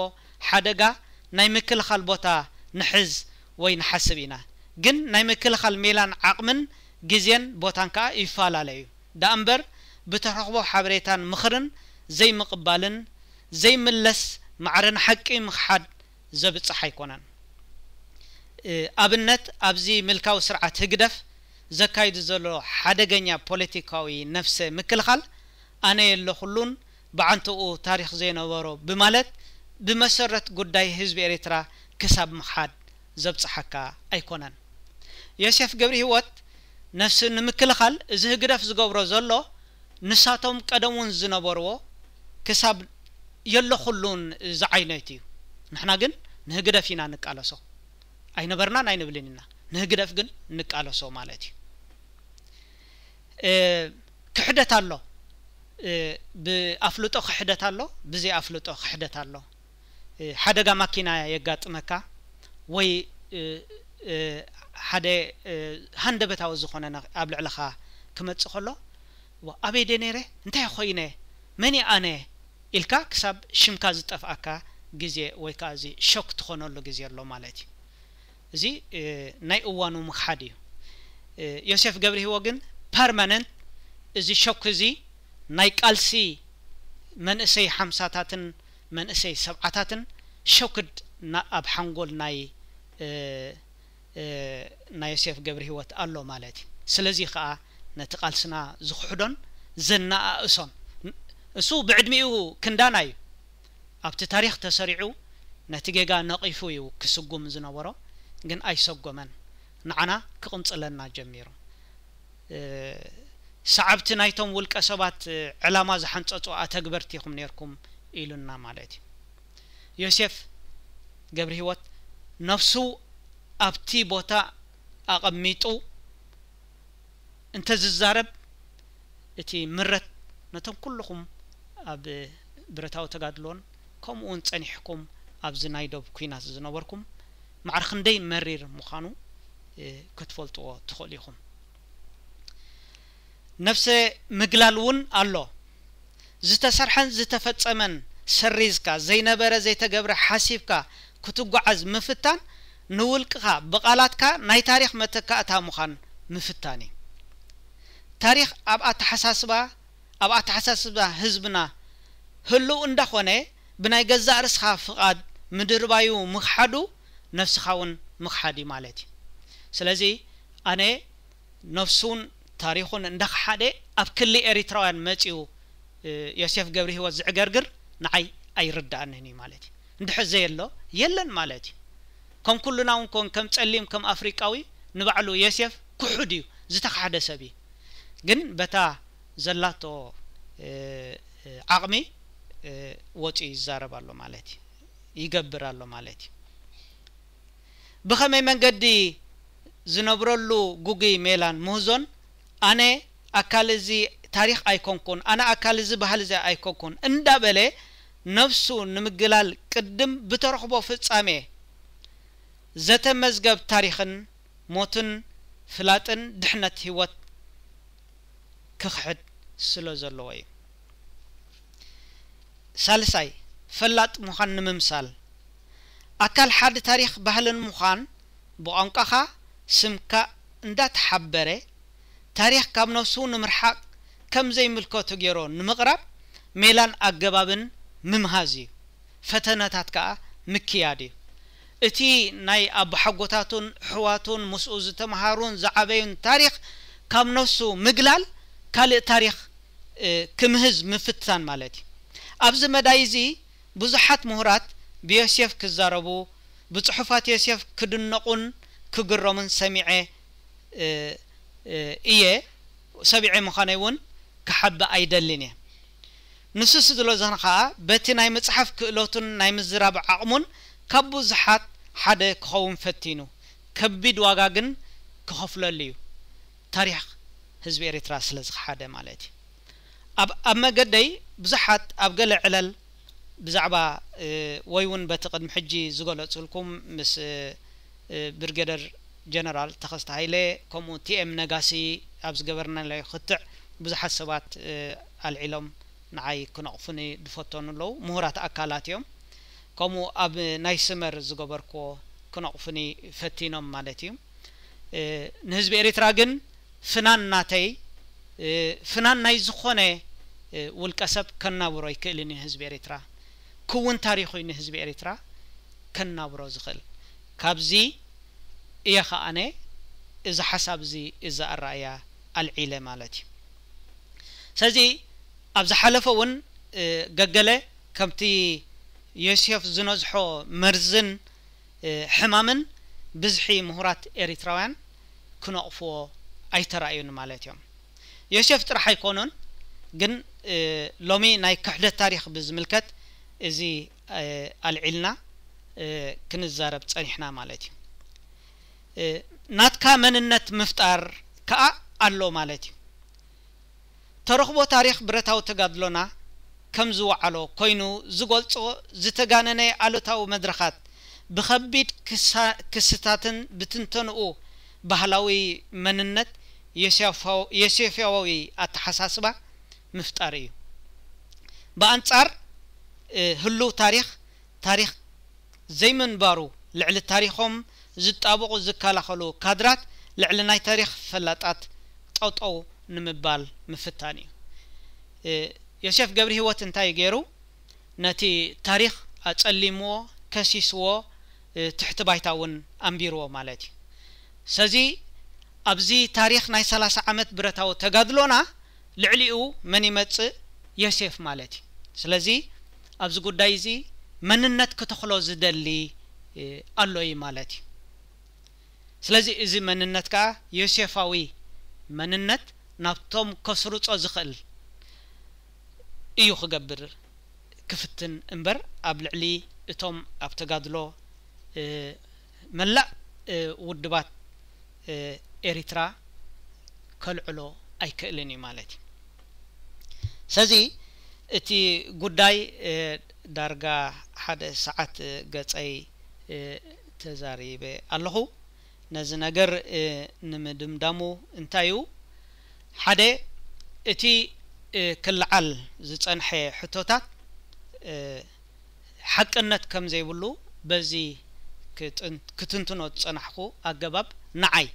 ሓደጋ ናይ ምክልኻል ቦታ ንሕዝ ወይ ንሓስብ ኢና ግን ናይ ምክልኻል ሜላን ዓቕምን ግዜን ቦታን ከዓ ይፈላለዩ ዳ እምበር ብተረኽቦ ሓበሬታን ምኽርን ዘይምቕባልን ዘይምለስ ማዕርን ሓቂ ምክሓድ ዘብፅሕ ኣይኮነን ኣብነት ኣብዚ ምልካዊ ስርዓት ህግደፍ ዘካይዱ ዘሎ ሓደገኛ ፖለቲካዊ ነፍሰ ምክልኻል ኣነ የለኹሉን ብዓንትኡ ታሪክ ዘይነበሮ ብማለት ብመሰረት ጉዳይ ህዝቢ ኤርትራ ክሳብ ምክሓድ ዘብፅሓካ ኣይኮነን ዮሴፍ ገብሪ ህወት ነፍሲ ንምክልኻል እዚ ህግደፍ ዝገብሮ ዘሎ ንሳቶም ቀደም እውን ዝነበርዎ ክሳብ የሎ እዚ ዓይነት እዩ ንሕና ግን ንህግደፍ ኢና ንቃለሶ ኣይነበርናን ኣይንብልን ኢና ንህግደፍ ግን ንቃለሶ ማለት እዩ ክሕደት ኣሎ ብኣፍልጦ ክሕደት ኣሎ ብዘይ ኣፍልጦ ክሕደት ኣሎ ሓደጋ ማኪና የጋጥመካ ወይ ሓደ ሃንደበታዊ ዝኾነ ኣብ ልዕሊኻ ክመፅእ ከሎ ኣበይ ደ ነይረ እንታይ ኮይነ መን ኣነ ኢልካ ክሳብ ሽምካ ዝጠፍኣካ ግዜ ወይ ከዓ እዚ ሾክ ትኾነሉ ግዜ ኣሎ ማለት እዩ እዚ ናይ እዋኑ ምክሓድ እዩ ዮሴፍ ገብሪ ሂዎ ግን ፐርማነንት እዚ ሾክ እዚ ናይ ቃልሲ መንእሰይ ሓምሳታትን መንእሰይ ሰብዓታትን ሸክድ ኣብ ሓንጎል ናይ نايسيف قبر هوت الله مالتي سلزي خا نتقال سنا زخدون زنا اسون اسو بعد ميو كنداناي ابت تاريخ تسريعو نتيجا نقيفو يو كسقوم زنورو جن اي سقومن نعنا كقنصلنا جميرو صعبت نايتم ولك سبات علامة زحنتو أتقبرتيكم نيركم إلنا مالتي يوسف قبر هوت نفسه ኣብቲ ቦታ ኣቐሚጡ እንተ ዝዛረብ እቲ ምረት ነቶም ኩልኹም ኣብ ብረታዊ ተጋድሎን ከምኡውን ፀኒሕኩም ኣብዚ ናይ ዶብ ኩናት ዝነበርኩም ማዕር ክንደይ መሪር ምዃኑ ክትፈልጥዎ ትኽእሉ ኢኹም ነፍሲ ምግላል እውን ኣሎ ዝተሰርሐን ዝተፈፀመን ሰሪዝካ ዘይነበረ ዘይተገብረ ሓሲብካ ክትጓዓዝ ምፍታን ንውልቅኻ ብቓላትካ ናይ ታሪክ መተካእታ ምዃን ምፍታኒ ታሪክ ኣብ ኣተሓሳስባ ኣብ ኣተሓሳስባ ህዝብና ህልው እንዳኾነ ብናይ ገዛእ ርስኻ ፍቓድ ምድርባዩ ምክሓዱ ነፍስኻ እውን ምክሓድ እዩ ማለት እዩ ስለዚ ኣነ ነፍሱን ታሪኹን እንዳክሓደ ኣብ ክሊ ኤሪትራውያን መፂኡ ዮሴፍ ገብሪ ሂወት ዝዕገርግር ንዓይ ኣይርዳእንን እዩ ማለት እዩ እንድሕዘ የሎ የለን ማለት እዩ ከም ኩሉና እውን ኮን ከም ጸሊም ከም ኣፍሪቃዊ ንባዕሉ የሴፍ ክሑድ እዩ ዝተካሓደ ሰብ እዩ ግን በታ ዘላቶ ዓቕሚ ወፂ ይዛረብ ኣሎ ማለት እዩ ይገብር ኣሎ ማለት እዩ ብኸመይ መንገዲ ዝነብረሉ ጉጊ ሜላን ምህዞን ኣነ ኣካል እዚ ታሪክ ኣይኮንኩን ኣነ ኣካል እዚ ባህል እዚ ኣይኮንኩን እንዳበለ ነፍሱ ንምግላል ቅድም ብተረኽቦ ፍጻሜ ዘተመዝገብ ታሪኽን ሞትን ፍላጥን ድሕነት ህይወት ክክሕድ ስለ ዘለዎ እዩ ሳልሳይ ፈላጥ ምዃን ንምምሳል ኣካል ሓደ ታሪክ ባህልን ምዃን ብቋንቋኻ ስምካ እንዳተሓበረ ታሪክ ካብ ነፍሱ ንምርሓቅ ከም ዘይምልከቱ ገይሮ ንምቕራብ ሜላን ኣገባብን ምምሃዝ እዩ ፈተነታት ከዓ ምክያድ እዩ እቲ ናይ ኣቦ ሓጎታቱን ኣሕዋቱን ምስኡ ዝተምሃሩን ዝዓበዩን ታሪክ ካብ ነፍሱ ምግላል ካልእ ታሪክ ክምህዝ ምፍትታን ማለት እዩ ኣብዚ መዳይ እዚ ብዙሓት ምሁራት ብዮሴፍ ክዛረቡ ብፅሑፋት ዮሴፍ ክድነቁን ክግረሙን ሰሚዐ እየ ሰቢዐ ምዃነ እውን ክሓቢ ኣይደልን እየ ንሱ ዝሎ ዝኮነ ከዓ በቲ ናይ መፅሓፍ ክእለቱን ናይ ምዝራብ ዓቕሙን ካብ ብዙሓት ሓደ ክኸውን ፈቲኑ ከቢድ ዋጋ ግን ክኸፍለሉ እዩ ታሪክ ህዝቢ ኤርትራ ስለ ዝሓደ ማለት እዩ ኣብ መገደይ ብዙሓት ኣብ ገለ ዕለል ብዛዕባ ወይ እውን በቲ ቅድሚ ሕጂ ዝገለፅልኩም ምስ ብርጌደር ጀነራል ተኸስተ ሃይለ ከምኡ ቲኤም ነጋሲ ኣብ ዝገበርናለዩ ክትዕ ብዙሓት ሰባት ኣልዒሎም ንዓይ ክነቕፉኒ ድፈተኑ ኣለዉ ምሁራት ኣካላት እዮም ከምኡ ኣብ ናይ ስመር ዝገበርክዎ ክነቕፍኒ ፈቲኖም ማለት እዩ ንህዝቢ ኤርትራ ግን ፍናን እናተይ ፍናን ናይ ዝኾነ ውልቀ ሰብ ከናብሮ ይክእልን ህዝቢ ኤርትራ ክውን ታሪኹ ንህዝቢ ኤርትራ ከናብሮ ዝኽእል ካብዚ እየ ከዓነ እዚ ሓሳብ እዚ እዚ ኣረኣያ ኣልዒለ ማለት እዩ ስለዚ ኣብ ዝሓለፈ እውን ገገለ ከምቲ ዮሴፍ ዝነዝሖ መርዝን ሕማምን ብዝሒ ምሁራት ኤሪትራውያን ክነቕፍዎ ኣይተረእዩን ማለት እዮም ዮሴፍ ጥራሕ ኣይኮኑን ግን ሎሚ ናይ ክሕደት ታሪክ ብዝምልከት እዚ ኣልዒልና ክንዛረብ ፀኒሕና ማለት እዩ ናትካ መንነት ምፍጣር ከዓ ኣሎ ማለት እዩ ተረክቦ ታሪክ ብረታዊ ተጋድሎና ከም ዝወዓሎ ኮይኑ ዝገልጾ ዝተጋነነየ ኣሎታዊ መድረኻት ብከቢድ ክስታትን ብትንተንኡ ባህላዊ መንነት የሴፋዊ ኣተሓሳስባ ምፍጣር እዩ ብኣንጻር ህሉው ታሪክ ታሪክ ዘይምንባሩ ልዕሊ ታሪኮም ዝጣብቑ ዝከላኸሉ ካድራት ልዕሊ ናይ ታሪክ ፈላጣት ጠውጠው ንምባል ምፍታን እዩ የሼፍ ገብሪ ህይወት እንታይ ገይሩ ነቲ ታሪክ ኣጸሊምዎ ከሲስዎ ትሕቲ ባይታ እውን ኣንቢርዎ ማለት እዩ ስለዚ ኣብዚ ታሪክ ናይ 3ላ0 ዓመት ብረታዊ ተጋድሎና ልዕሊኡ መን ይመፅእ የሴፍ ማለት እዩ ስለዚ ኣብዚ ጉዳይ እዚ መንነት ክተኽሎ ዝደሊ ኣሎ እዩ ማለት እዩ ስለዚ እዚ መንነት ከዓ ዮሴፋዊ መንነት ናብቶም ከስርፆ ዝኽእል እዩ ክገብር ክፍትን እምበር ኣብ ልዕሊ እቶም ኣብ ተጋድሎ መላእ ውድባት ኤሪትራ ከልዕሎ ኣይክእልን እዩ ማለት እዩ ስለዚ እቲ ጉዳይ ዳርጋ ሓደ ሰዓት ገጸይ ተዛሪበ ኣለኹ ነዚ ነገር ንምድምዳሙ እንታይ እዩ ሓደ እቲ ክልዓል ዝፀንሐ ሕቶታት ሓቅነት ከም ዘይብሉ በዚ ክትንትኖ ዝፀናሕኩ ኣገባብ ንዓይ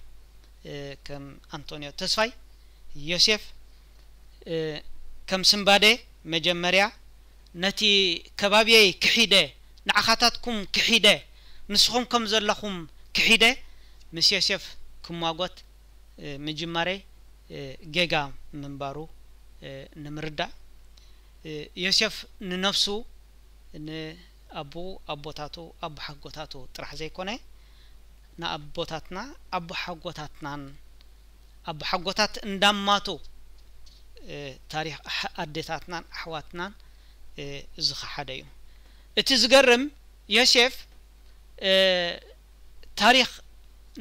ከም ኣንቶኒዮ ተስፋይ ዮሴፍ ከም ስምባደ መጀመርያ ነቲ ከባብየይ ክሒደ ንዓኻታትኩም ክሒደ ንስኹም ከም ዘለኹም ክሒደ ምስ ዮሴፍ ክማጎት ምጅማረይ ጌጋ ምንባሩ ንምርዳ ዮሴፍ ንነፍሱ ንኣቦ ኣቦታቱ ኣቦ ሓጎታቱ ጥራሕ ዘይኮነ ንኣቦታትና ኣቦ ሓጎታትናን ኣቦ ሓጎታት እንዳማቱ ታሪክ ኣዴታትናን ኣሕዋትናን ዝኸሓደ እዩ እቲ ዝገርም ዮሴፍ ታሪክ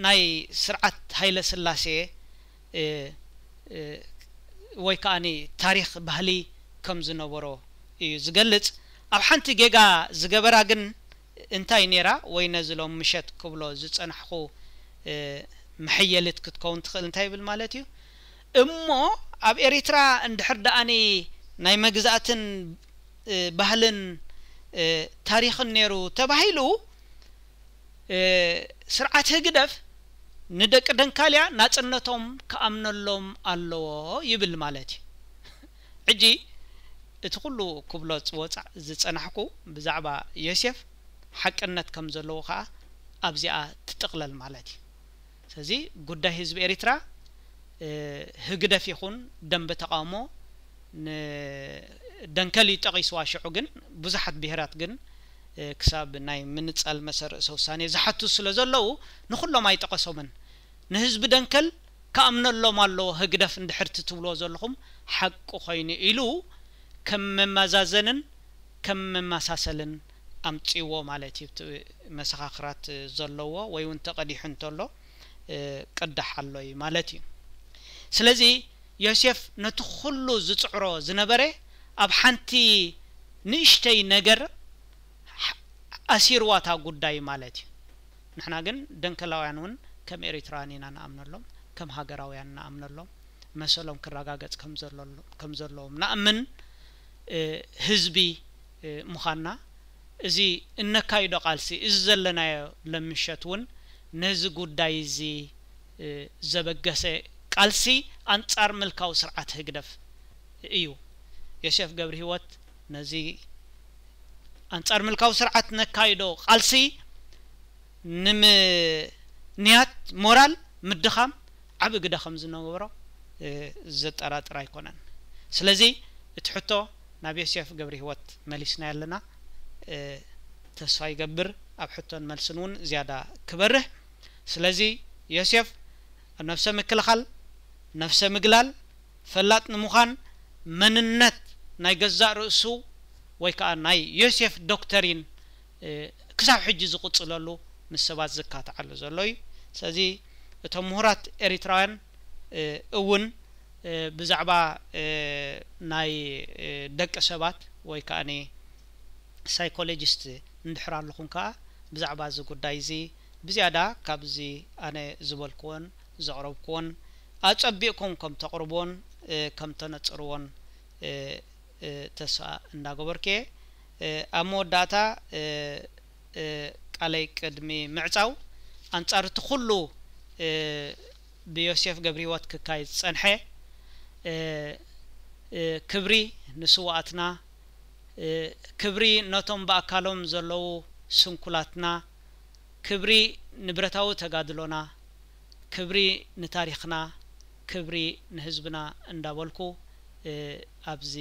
ናይ ስርዓት ሃይለ ስላሴ ወይ ከዓኒ ታሪክ ባህሊ ከም ዝነበሮ እዩ ዝገልጽ ኣብ ሓንቲ ጌጋ ዝገበራ ግን እንታይ ነይራ ወይ ነዝሎም ምሸት ክብሎ ዝፀናሕኩ መሕየልት ክትከውን ትኽእል እንታይ ይብል ማለት እዩ እሞ ኣብ ኤሪትራ እንድሕር ደኣኒ ናይ መግዛእትን ባህልን ታሪክን ነይሩ ተባሂሉ ስርዓት ህግደፍ ندك كاليا ناتنتم كأمن اللوم اللو يبل مالتي عجي اتقولو كبلوت وات زت أنحكو بزعبا يسيف حق أنت كم زلوخا أبزئ تتقلل مالتي سزي قد هزب إريترا ህግደፍ ይኹን ደንቢ ተቃውሞ ደንከል ጠቂስዋ ሽዑ ግን ብዙሓት ብሄራት ግን ክሳብ ናይ ምንፃል መሰረእሰ ውሳኔ ዝሓቱ ስለ ዘለው ንኩሎም ኣይጠቐሶምን نهزب دنكل كامن الله مالو هجدف اندحرت تولو زلهم حق خين إلو كم ما زازنن كم ما ساسلن أمتيو مالتي مسخاخرات زلوا ويون تقدي حنتولو قدح الله مالتي سلزي يوسف نتخلو زتعرو زنبري أب حنتي نشتي نجر أسير واتا قداي مالتي نحنا قن دنكلاو عنون ከም ኢና ንኣምነሎም ከም ሃገራውያን ንኣምነሎም መሰሎም ክረጋገጽ ከም ዘለዎም ንኣምን ህዝቢ ምዃንና እዚ እነካይዶ ቃልሲ እዚ ዘለናዮ ለምሸት እውን ነዚ ጉዳይ እዚ ዘበገሰ ቃልሲ ኣንጻር ምልካዊ ስርዓት ህግደፍ እዩ ዮሴፍ ገብሪ ህይወት ነዚ ኣንጻር ምልካዊ ስርዓት ነካይዶ ቃልሲ ንም نيات مورال مدخام عب قد خم زنوبرو زت أرات رايكونن سلزي تحطو نبي سيف جبري هوت مليسنا لنا تسوي جبر أبحطو ملسنون زيادة كبر سلزي يوسف نفس مكلخل نفس مقلال فلات نمخان من النت نيجزع رؤسو ويكأن ناي يوسف دكتورين كسب حجز قط صلالو ምስ ሰባት ዝካትዕ ኣሎ ዘሎ እዩ ስለዚ እቶም ምሁራት ኤሪትራውያን እውን ብዛዕባ ናይ ደቂ ሰባት ወይ ከዓኒ ሳይኮሎጂስት እንድሕር ኣለኹም ከዓ ብዛዕባ እዚ ጉዳይ እዚ ብዝያዳ ካብዚ ኣነ ዝበልክዎን ዘቕረብክዎን ኣፀቢቕኩም ከም ተቕርቦን ከም ተነፅርዎን ተስፋ እንዳገበርክየ ኣብ መወዳእታ ቃለይ ቅድሚ ምዕፃው ኣንጻር እቲ ኩሉ ብዮሴፍ ገብሪ ህይወት ክካይ ዝፀንሐ ክብሪ ንስዋእትና ክብሪ ነቶም ብኣካሎም ዘለው ስንኩላትና ክብሪ ንብረታዊ ተጋድሎና ክብሪ ንታሪክና ክብሪ ንህዝብና እንዳበልኩ ኣብዚ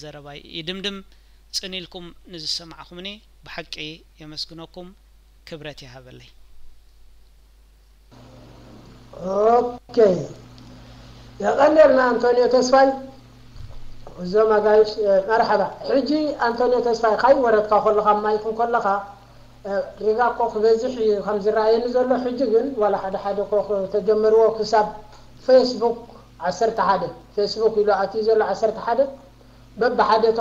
ዘረባይ ይድምድም ፅኒልኩም ንዝሰማዕኹምኒ ብሓቂ የመስግነኩም خبرتي هبلي اوكي يا قلنا انطونيو تسفاي وزو ما قايش اه، مرحبا حجي انطونيو تسفاي خاي ورد قاخل لخا ما يكون كل لخا ريغا قوخ بيزيح خمز رأي نزلو حجي قل ولا حدا حدا قوخ تجمر وكساب فيسبوك عسرت حدا فيسبوك يلو اتيزو لعسرت حدا بب حدا تخ